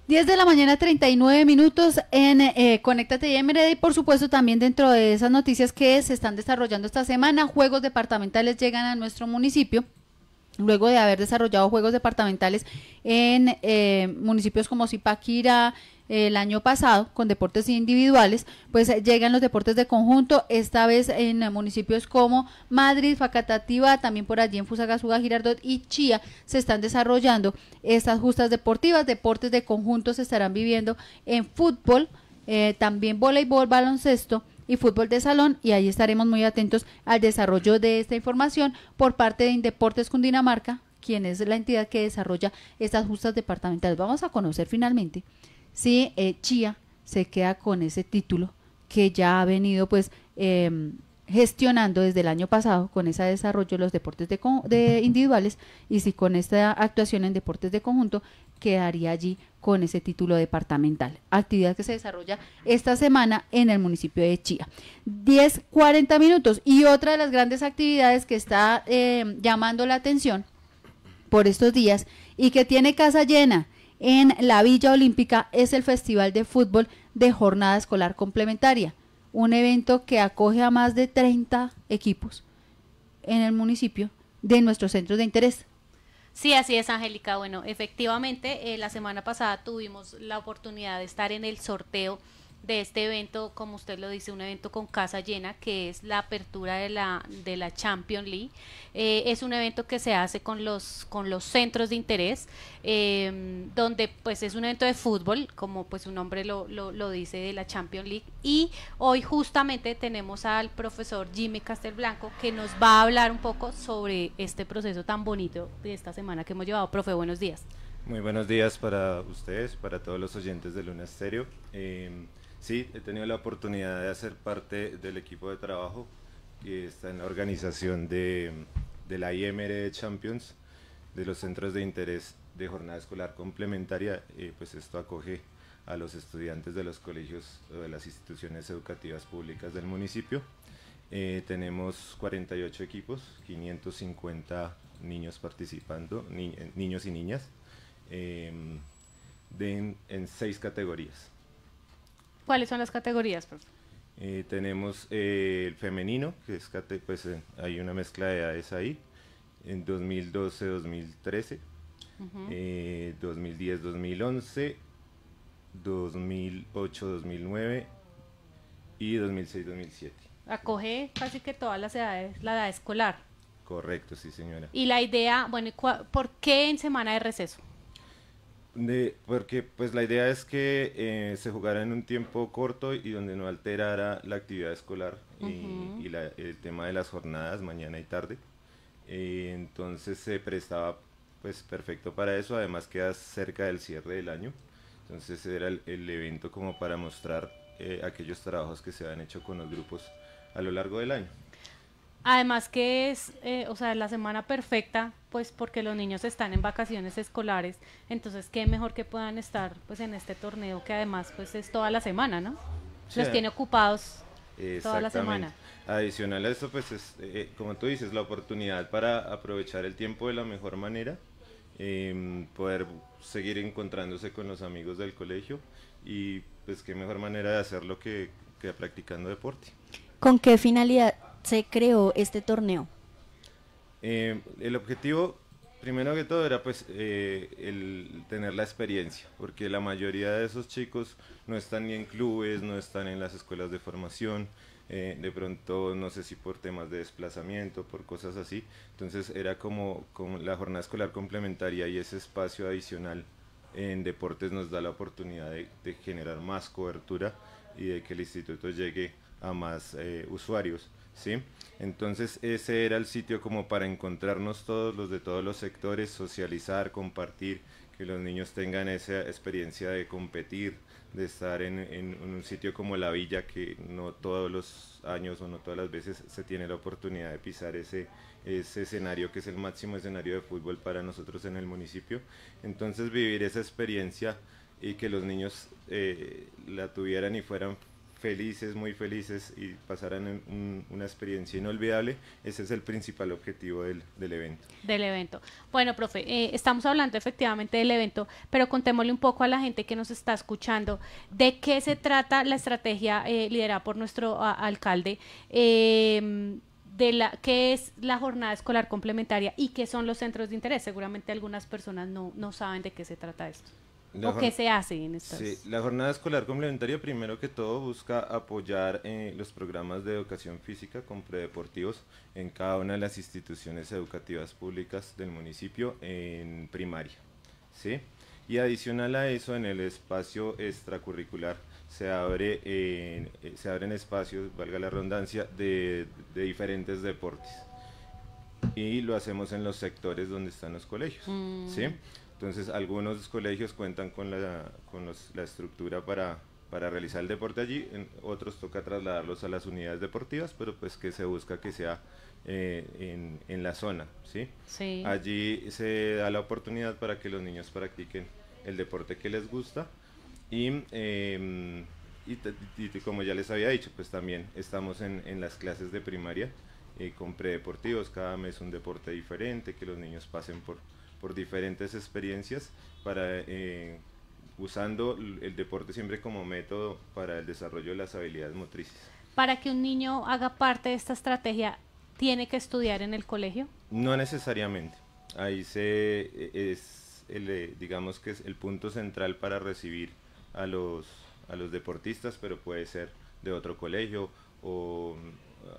10 de la mañana, 39 minutos en eh, Conéctate y Y por supuesto, también dentro de esas noticias que se están desarrollando esta semana, juegos departamentales llegan a nuestro municipio. Luego de haber desarrollado juegos departamentales en eh, municipios como Zipaquira, el año pasado con deportes individuales, pues eh, llegan los deportes de conjunto, esta vez en eh, municipios como Madrid, Facatativa, también por allí en Fusagasugá, Girardot y Chía se están desarrollando estas justas deportivas, deportes de conjunto se estarán viviendo en fútbol, eh, también voleibol, baloncesto y fútbol de salón y ahí estaremos muy atentos al desarrollo de esta información por parte de Indeportes Cundinamarca, quien es la entidad que desarrolla estas justas departamentales. Vamos a conocer finalmente si eh, Chía se queda con ese título que ya ha venido pues em, gestionando desde el año pasado con ese desarrollo de los deportes de, individuales y si con esta actuación en deportes de conjunto quedaría allí con ese título departamental. Actividad que se desarrolla esta semana en el municipio de Chía. 10, 40 minutos. Y otra de las grandes actividades que está em, llamando la atención por estos días y que tiene casa llena en la Villa Olímpica es el Festival de Fútbol de Jornada Escolar Complementaria, un evento que acoge a más de 30 equipos en el municipio de nuestros centros de interés. Sí, así es, Angélica. Bueno, efectivamente, eh, la semana pasada tuvimos la oportunidad de estar en el sorteo de este evento, como usted lo dice, un evento con casa llena, que es la apertura de la, de la Champions League. Eh, es un evento que se hace con los, con los centros de interés, em, donde pues es un evento de fútbol, como pues su nombre lo, lo, dice, de la Champions League. Y hoy justamente tenemos al profesor Jimmy Castelblanco, que nos va a hablar un poco sobre este proceso tan bonito de esta semana que hemos llevado. Profe, buenos días. Muy buenos días para ustedes, para todos los oyentes de Luna Estéreo. Em, Sí, he tenido la oportunidad de hacer parte del equipo de trabajo que está en la organización de, de la IMR Champions, de los centros de interés de jornada escolar complementaria, pues esto acoge a los estudiantes de los colegios o de las instituciones educativas públicas del municipio. Eh, tenemos 48 equipos, 550 niños participando, eh, niños y niñas, em, en seis categorías. ¿Cuáles son las categorías, profe? Eh, tenemos eh, el femenino, que es pues eh, hay una mezcla de edades ahí, en 2012-2013, 2010-2011, 2008-2009 y 2006-2007. Acoge casi que todas las edades, la edad escolar. Correcto, sí señora. Y la idea, bueno, ¿por qué en semana de receso? porque pues la idea es que eh, se jugara en un tiempo corto y donde no alterara la actividad escolar y, el tema de las jornadas mañana y tarde. Eh, entonces se prestaba pues perfecto para eso, además queda cerca del cierre del año. Entonces era el, evento como para mostrar eh, aquellos trabajos que se han hecho con los grupos a lo largo del año. Además que es, eh, o sea, la semana perfecta, pues porque los niños están en vacaciones escolares, entonces qué mejor que puedan estar pues en este torneo que además pues es toda la semana, ¿no? Los tiene ocupados toda la semana. Adicional a eso, pues es, eh, como tú dices, la oportunidad para aprovechar el tiempo de la mejor manera, em, poder seguir encontrándose con los amigos del colegio y pues qué mejor manera de hacerlo que, que practicando deporte. ¿Con qué finalidad se creó este torneo? Eh, el objetivo, primero que todo, era pues eh, el tener la experiencia, porque la mayoría de esos chicos no están ni en clubes, no están en las escuelas de formación, eh, de pronto no sé si por temas de desplazamiento, por cosas así. Entonces era como, la jornada escolar complementaria y ese espacio adicional en deportes nos da la oportunidad de, generar más cobertura y de que el instituto llegue a más usuarios. ¿sí? Entonces ese era el sitio como para encontrarnos todos los de todos los sectores, socializar, compartir, que los niños tengan esa experiencia de competir, de estar en, un sitio como la villa, que no todos los años o no todas las veces se tiene la oportunidad de pisar ese, escenario que es el máximo escenario de fútbol para nosotros en el municipio. Entonces vivir esa experiencia y que los niños eh, la tuvieran y fueran felices, muy felices y pasarán una experiencia inolvidable. Ese es el principal objetivo del, evento. Del evento. Bueno, profe, eh, estamos hablando efectivamente del evento, pero contémosle un poco a la gente que nos está escuchando de qué se trata la estrategia eh, liderada por nuestro alcalde. Em, de la qué es la jornada escolar complementaria y qué son los centros de interés. Seguramente algunas personas no, no saben de qué se trata esto. ¿O qué se hace en estas? Sí, la jornada escolar complementaria primero que todo busca apoyar eh, los programas de educación física con predeportivos en cada una de las instituciones educativas públicas del municipio en primaria. ¿sí? Y adicional a eso, en el espacio extracurricular se, abre, eh, se abren espacios, valga la redundancia, de, diferentes deportes y lo hacemos en los sectores donde están los colegios. Mm. ¿sí? Entonces algunos colegios cuentan con la, con los, la estructura para, para, realizar el deporte allí, otros toca trasladarlos a las unidades deportivas, pero pues que se busca que sea eh, en, la zona. ¿sí? Allí se da la oportunidad para que los niños practiquen el deporte que les gusta y, em, y, como ya les había dicho, pues también estamos en, en las clases de primaria eh, con predeportivos, cada mes un deporte diferente, que los niños pasen por por diferentes experiencias para eh, usando el deporte siempre como método para el desarrollo de las habilidades motrices. Para que un niño haga parte de esta estrategia, ¿tiene que estudiar en el colegio? No necesariamente. Ahí se e, es el, eh, digamos que es el punto central para recibir a los a los deportistas, pero puede ser de otro colegio o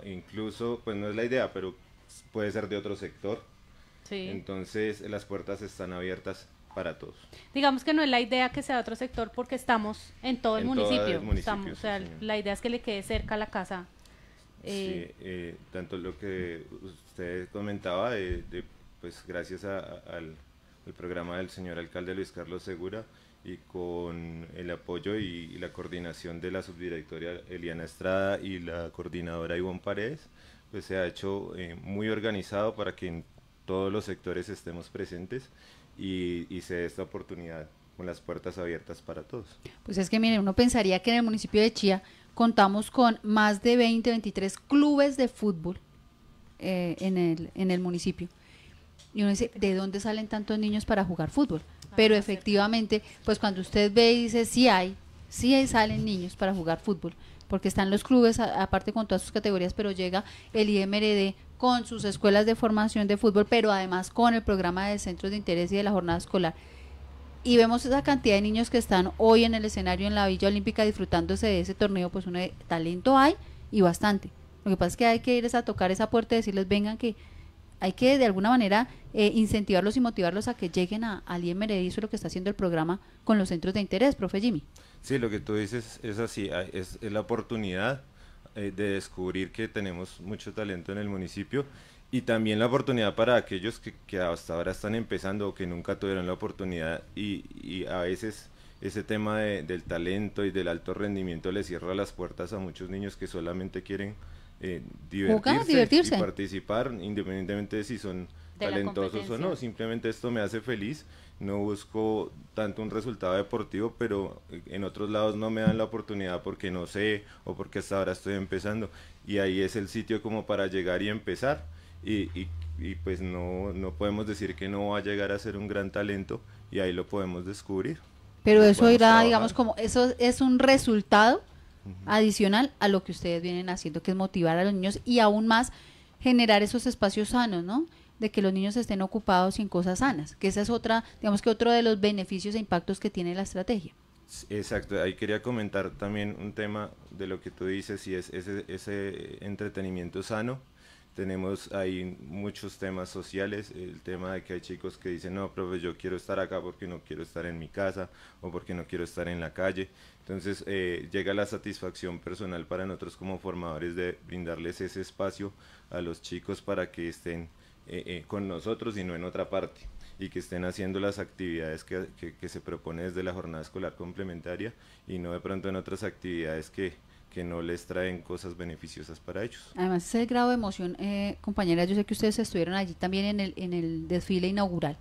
mm, incluso pues no es la idea, pero puede ser de otro sector entonces las puertas están abiertas para todos. Digamos que no es la idea que sea otro sector porque estamos en todo el municipio. estamos, o la idea es que le quede cerca la casa. Eh, sí, eh, tanto lo que usted comentaba de, pues gracias al, programa del señor alcalde Luis Carlos Segura y con el apoyo y, la coordinación de la subdirectoria Eliana Estrada y la coordinadora Ivonne Paredes, pues se ha hecho eh, muy organizado para que todos los sectores estemos presentes y, y se dé esta oportunidad con las puertas abiertas para todos. Pues es que mire, uno pensaría que en el municipio de Chía contamos con más de 20, 23 clubes de fútbol eh, en, el, en el municipio. Y uno dice, ¿de dónde salen tantos niños para jugar fútbol? Ah, pero efectivamente, pues cuando usted ve y dice, sí hay, sí hay, salen niños para jugar fútbol, porque están los clubes, aparte con todas sus categorías, pero llega el IMRD, con sus escuelas de formación de fútbol, pero además con el programa de centros de interés y de la jornada escolar. Y vemos esa cantidad de niños que están hoy en el escenario en la Villa Olímpica disfrutándose de ese torneo, pues un talento hay y bastante. Lo que pasa es que hay que irles a tocar esa puerta y decirles, vengan que hay que de alguna manera eh, incentivarlos y motivarlos a que lleguen a, alguien y eso es lo que está haciendo el programa con los centros de interés, profe Jimmy. Sí, lo que tú dices es así, es la oportunidad eh, de descubrir que tenemos mucho talento en el municipio y también la oportunidad para aquellos que, que hasta ahora están empezando o que nunca tuvieron la oportunidad y, a veces ese tema de, del talento y del alto rendimiento le cierra las puertas a muchos niños que solamente quieren eh, divertirse, participar independientemente de si son talentosos o no. Simplemente esto me hace feliz no busco tanto un resultado deportivo, pero en otros lados no me dan la oportunidad porque no sé o porque hasta ahora estoy empezando. Y ahí es el sitio como para llegar y empezar. Y, pues no, podemos decir que no va a llegar a ser un gran talento y ahí lo podemos descubrir. Pero eso irá, digamos, como eso es un resultado adicional a lo que ustedes vienen haciendo, que es motivar a los niños y aún más generar esos espacios sanos, ¿no? de que los niños estén ocupados y en cosas sanas, que esa es otra, digamos que otro de los beneficios e impactos que tiene la estrategia. Exacto, ahí quería comentar también un tema de lo que tú dices y es ese, entretenimiento sano. Tenemos ahí muchos temas sociales, el tema de que hay chicos que dicen, no, profe, yo quiero estar acá porque no quiero estar en mi casa o porque no quiero estar en la calle. Entonces eh, llega la satisfacción personal para nosotros como formadores de brindarles ese espacio a los chicos para que estén eh, eh, con nosotros y no en otra parte, y que estén haciendo las actividades que, que, se propone desde la jornada escolar complementaria y no de pronto en otras actividades que, que no les traen cosas beneficiosas para ellos. Además, ese grado de emoción, eh, compañera, yo sé que ustedes estuvieron allí también en el, en el desfile inaugural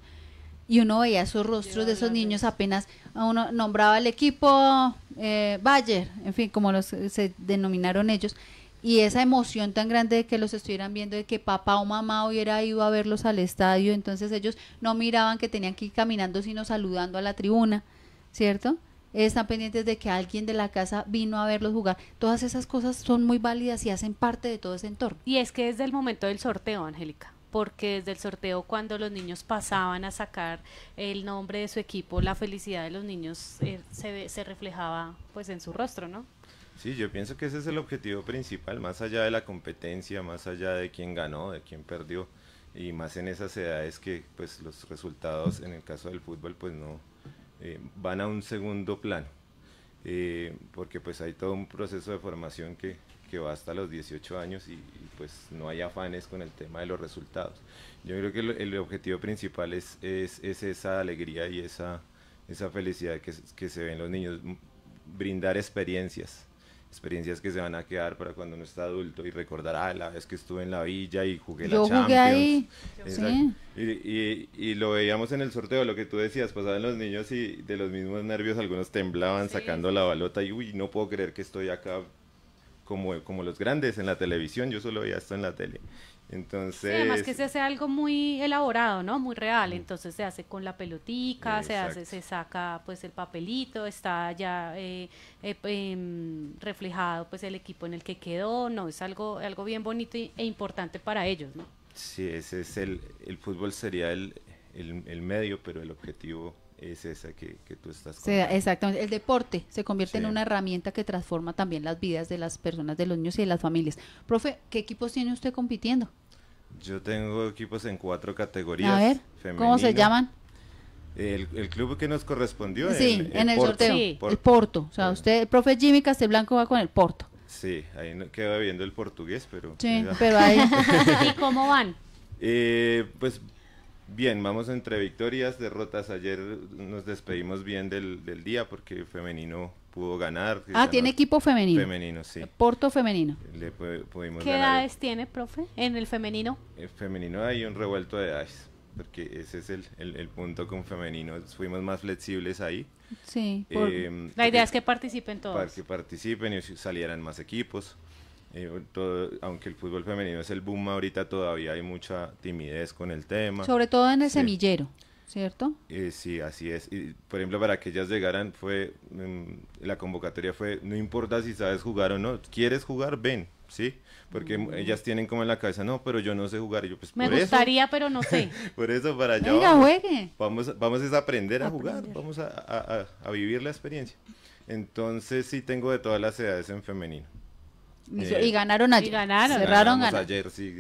y uno veía esos rostros de esos niños apenas uno nombraba el equipo eh, Bayer, en fin, como los, se denominaron ellos, y esa emoción tan grande de que los estuvieran viendo, de que papá o mamá hubiera ido a verlos al estadio, entonces ellos no miraban que tenían que ir caminando, sino saludando a la tribuna, ¿cierto? Están pendientes de que alguien de la casa vino a verlos jugar. Todas esas cosas son muy válidas y hacen parte de todo ese entorno. Y es que desde el momento del sorteo, Angélica, porque desde el sorteo cuando los niños pasaban a sacar el nombre de su equipo, la felicidad de los niños eh, se, se reflejaba pues en su rostro, ¿no? Sí, yo pienso que ese es el objetivo principal, más allá de la competencia, más allá de quién ganó, de quién perdió, y más en esas edades que pues los resultados en el caso del fútbol pues no eh, van a un segundo plano, eh, porque pues hay todo un proceso de formación que, va hasta los 18 años y, pues no hay afanes con el tema de los resultados. Yo creo que el, objetivo principal es, esa alegría y esa, felicidad que, que se ven los niños, brindar experiencias experiencias que se van a quedar para cuando uno está adulto y recordar, ah, la vez que estuve en la villa y jugué la Champions. Jugué ahí. Sí. Y, lo veíamos en el sorteo, lo que tú decías, pasaban los niños y de los mismos nervios algunos temblaban sacando la balota y, uy, no puedo creer que estoy acá como, como los grandes en la televisión, yo solo veía esto en la tele. Entonces. además que se hace algo muy elaborado, ¿no? Muy real. Mm. Entonces se hace con la pelotica, se hace, se saca pues el papelito, está ya eh, eh, em, reflejado pues el equipo en el que quedó, no, es algo, algo bien bonito e importante para ellos, ¿no? Sí, ese es el, el fútbol sería el medio, pero el objetivo es esa que, tú estás contando. Exactamente, el deporte se convierte en una herramienta que transforma también las vidas de las personas, de los niños y de las familias. Profe, ¿qué equipos tiene usted compitiendo? Yo tengo equipos en cuatro categorías. A ver, ¿cómo se llaman? El, club que nos correspondió. Sí, el, en el, sorteo. El Porto. O sea, usted, el profe Jimmy Castelblanco va con el Porto. Sí, ahí queda viendo el portugués, pero... Sí, pero ahí... ¿Y cómo van? Eh, pues Bien, vamos entre victorias, derrotas. Ayer nos despedimos bien del, del día porque femenino pudo ganar. Ah, tiene equipo femenino. Femenino, sí. Porto femenino. Le ¿Qué edades tiene, profe, en el femenino? El eh, femenino hay un revuelto de edades, porque ese es el, punto con femenino. Fuimos más flexibles ahí. Sí. Eh, la idea es que participen todos. Para que participen y salieran más equipos. Eh, aunque el fútbol femenino es el boom ahorita, todavía hay mucha timidez con el tema. Sobre todo en el semillero, ¿cierto? Eh, sí, así es. Y, por ejemplo, para que ellas llegaran, fue mm, la convocatoria fue, no importa si sabes jugar o no, quieres jugar, ven, ¿sí? Porque mm. ellas tienen como en la cabeza, no, pero yo no sé jugar. Pues, Me gustaría, pero no sé. por eso, para allá. vamos, Vamos, a aprender a, jugar, vamos a vivir la experiencia. Entonces, sí tengo de todas las edades en femenino. Eh, y ganaron ayer. ganaron. ayer, sí,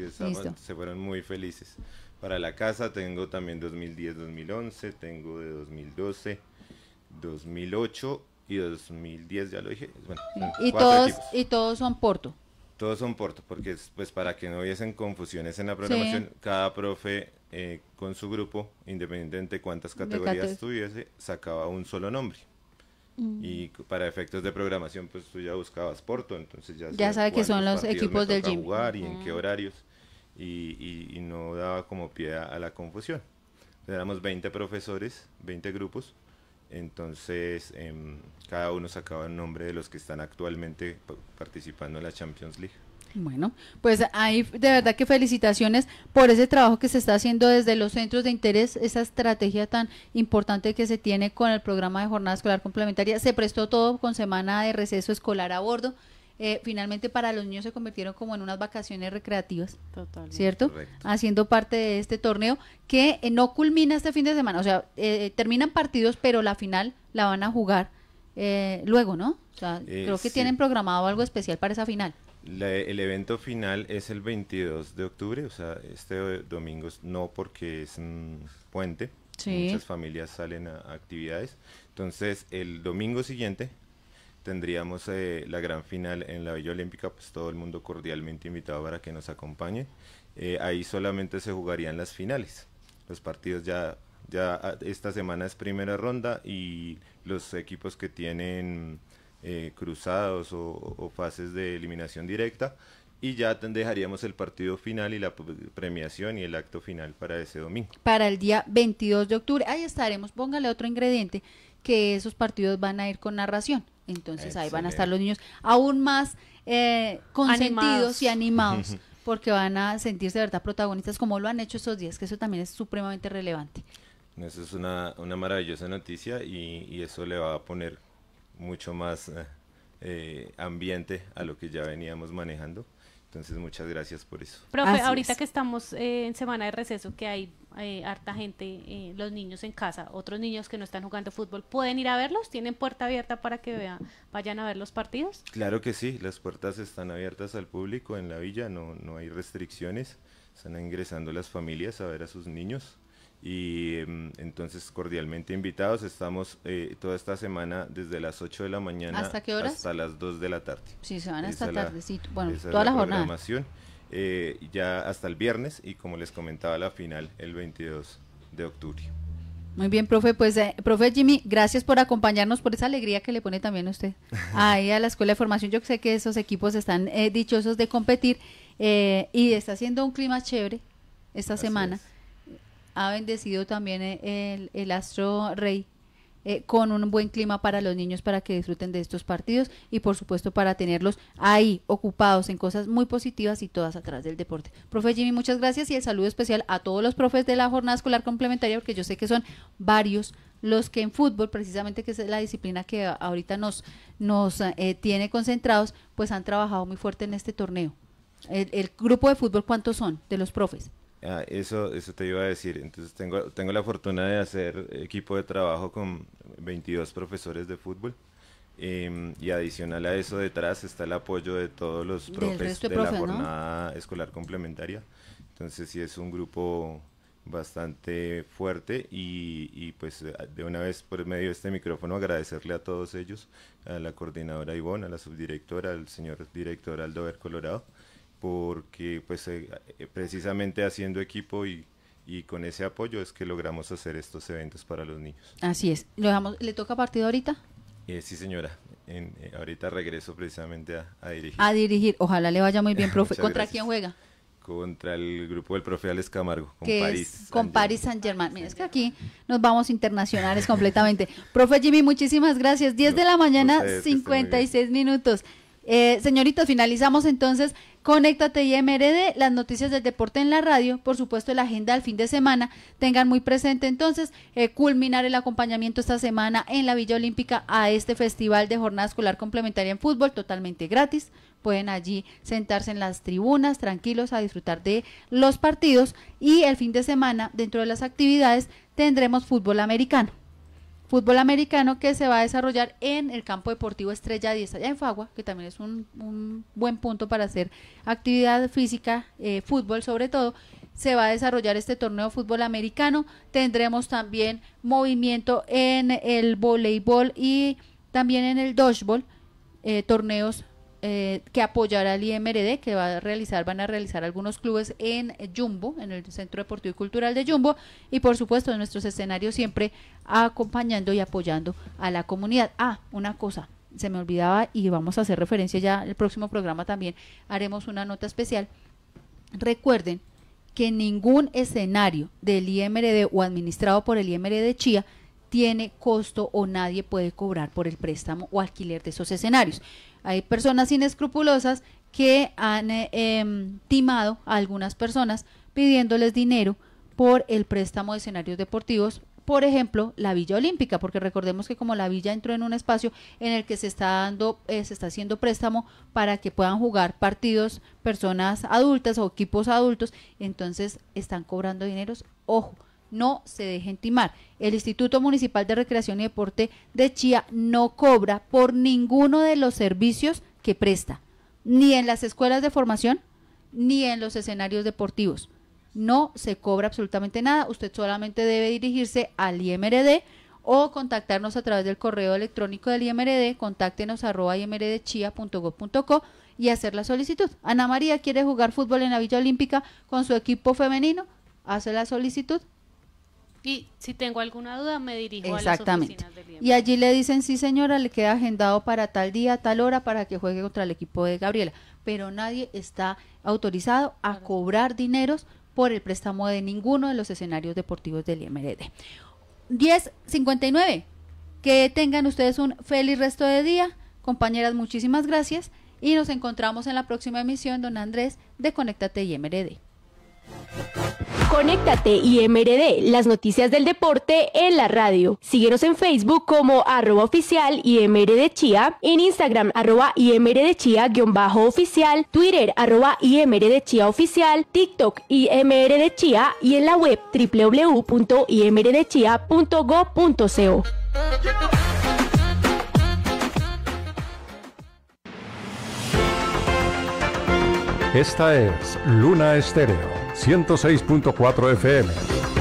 se fueron muy felices. Para la casa tengo también 2010-2011, tengo de 2012, 2008 y 2010, ya lo dije. y, todos, y todos son Porto. Todos son Porto, porque pues para que no hubiesen confusiones en la programación, cada profe eh, con su grupo, independientemente de cuántas categorías tuviese, sacaba un solo nombre. Mm. Y para efectos de programación, pues tú ya buscabas Porto, entonces ya, sabes sabe que son los equipos del gym. y en qué mm. horarios. Y, no daba como pie a, la confusión. Entonces, éramos 20 profesores, 20 grupos. Entonces, em, cada uno sacaba el nombre de los que están actualmente participando en la Champions League. Bueno, pues ahí de verdad que felicitaciones por ese trabajo que se está haciendo desde los centros de interés, esa estrategia tan importante que se tiene con el programa de jornada escolar complementaria. Se prestó todo con semana de receso escolar a bordo. Eh, finalmente para los niños se convirtieron como en unas vacaciones recreativas, ¿cierto? Haciendo parte de este torneo que eh, no culmina este fin de semana, o sea, eh, terminan partidos, pero la final la van a jugar luego, ¿no? O sea, creo que tienen programado algo especial para esa final el evento final es el 22 de octubre, o sea, este domingo no porque es un mm, puente. Muchas familias salen a, actividades. Entonces, el domingo siguiente tendríamos eh, la gran final en la Villa Olímpica, pues todo el mundo cordialmente invitado para que nos acompañe. Eh, ahí solamente se jugarían las finales. Los partidos ya, ya ah, esta semana es primera ronda y los equipos que tienen eh, cruzados o, fases de eliminación directa y ya dejaríamos el partido final y la premiación y el acto final para ese domingo. Para el día 22 de octubre, ahí estaremos, póngale otro ingrediente, que esos partidos van a ir con narración. Entonces ahí van a estar los niños aún más eh, consentidos y animados, porque van a sentirse de verdad protagonistas como lo han hecho esos días, que eso también es supremamente relevante. Eso es una, una maravillosa noticia y eso le va a poner mucho más eh, eh, ambiente a lo que ya veníamos manejando. Entonces, muchas gracias por eso. Profe, ahorita que estamos eh, en semana de receso, que hay harta gente, los niños en casa, otros niños que no están jugando fútbol, ¿pueden ir a verlos? ¿Tienen puerta abierta para que vean, vayan a ver los partidos? Claro que sí, las puertas están abiertas al público en la villa, no, no hay restricciones. Están ingresando las familias a ver a sus niños. Y em, entonces cordialmente invitados, estamos eh, toda esta semana desde las 8 de la mañana ¿Hasta, qué horas? hasta las 2 de la tarde. Sí, se van hasta tardecito, bueno, toda la, la programación, eh, ya hasta el viernes y como les comentaba la final el 22 de octubre. Muy bien, profe. Pues, eh, profe Jimmy, gracias por acompañarnos, por esa alegría que le pone también a usted ahí a la Escuela de Formación. Yo sé que esos equipos están dichosos de competir y está haciendo un clima chévere esta semana ha bendecido también eh, el, astro rey eh, con un buen clima para los niños para que disfruten de estos partidos y por supuesto para tenerlos ahí ocupados en cosas muy positivas y todas atrás del deporte. Profe Jimmy, muchas gracias y el saludo especial a todos los profes de la jornada escolar complementaria porque yo sé que son varios los que en fútbol, precisamente que es la disciplina que ahorita nos, nos eh, tiene concentrados, pues han trabajado muy fuerte en este torneo. el grupo de fútbol, ¿cuántos son de los profes? Ah, eso, eso te iba a decir. Entonces tengo, tengo la fortuna de hacer equipo de trabajo con 22 profesores de fútbol. Em, y adicional a eso detrás está el apoyo de todos los profes de, la jornada escolar complementaria. Entonces sí es un grupo bastante fuerte y, pues de una vez por medio de este micrófono agradecerle a todos ellos, a la coordinadora Ivonne, a la subdirectora, al señor director Aldo Ver Colorado, porque pues eh, eh, precisamente haciendo equipo y, y con ese apoyo es que logramos hacer estos eventos para los niños. Así es. ¿Lo ¿Le toca partido ahorita? Eh, sí, señora. En, ahorita regreso precisamente a, dirigir. A dirigir. Ojalá le vaya muy bien, profe. ¿Contra quién juega? Contra el grupo del profe Alex Camargo, con que París. Es, con París Saint Germain. Mira, es que aquí nos vamos internacionales completamente. profe Jimmy, muchísimas gracias. 10 de la mañana, 56 minutos. Eh, señoritos, finalizamos entonces. Conéctate y MRD, las noticias del deporte en la radio, por supuesto la agenda del fin de semana. Tengan muy presente entonces eh, culminar el acompañamiento esta semana en la Villa Olímpica a este festival de jornada escolar complementaria en fútbol totalmente gratis. Pueden allí sentarse en las tribunas tranquilos a disfrutar de los partidos y el fin de semana dentro de las actividades tendremos fútbol americano fútbol americano que se va a desarrollar en el campo deportivo Estrella 10 allá en Fagua, que también es un, un buen punto para hacer actividad física, eh, fútbol sobre todo. Se va a desarrollar este torneo de fútbol americano. Tendremos también movimiento en el voleibol y también en el dodgeball, eh, torneos eh, que apoyará al IMRD, que va a realizar, van a realizar algunos clubes en Jumbo, en el Centro Deportivo y Cultural de Jumbo, y por supuesto en nuestros escenarios siempre acompañando y apoyando a la comunidad. Ah, una cosa, se me olvidaba y vamos a hacer referencia ya el próximo programa también, haremos una nota especial. Recuerden que ningún escenario del IMRD o administrado por el IMRD de Chía tiene costo o nadie puede cobrar por el préstamo o alquiler de esos escenarios. Hay personas inescrupulosas que han eh, em, timado a algunas personas pidiéndoles dinero por el préstamo de escenarios deportivos por ejemplo, la Villa Olímpica, porque recordemos que como la Villa entró en un espacio en el que se está dando, eh, se está haciendo préstamo para que puedan jugar partidos personas adultas o equipos adultos, entonces están cobrando dineros. Ojo, no se dejen timar. El Instituto Municipal de Recreación y Deporte de Chía no cobra por ninguno de los servicios que presta, ni en las escuelas de formación, ni en los escenarios deportivos. No se cobra absolutamente nada. Usted solamente debe dirigirse al IMRD o contactarnos a través del correo electrónico del IMRD, contáctenos arroba y hacer la solicitud. Ana María quiere jugar fútbol en la Villa Olímpica con su equipo femenino, hace la solicitud, y si tengo alguna duda, me dirijo a las oficinas del Exactamente. Y allí le dicen, sí señora, le queda agendado para tal día, tal hora, para que juegue contra el equipo de Gabriela. Pero nadie está autorizado a cobrar dineros por el préstamo de ninguno de los escenarios deportivos del IMRD. 10.59. Que tengan ustedes un feliz resto de día. Compañeras, muchísimas gracias. Y nos encontramos en la próxima emisión, don Andrés, de Conéctate IMRD. Conéctate y MRD, las noticias del deporte en la radio. Síguenos en Facebook como arroba oficial y MRD Chía, en Instagram arroba IMRD Chía guión bajo oficial, Twitter arroba MRD Chía oficial, TikTok MRD Chía y en la web www.imrdchia.go.co Esta es Luna Estéreo 106.4 FM.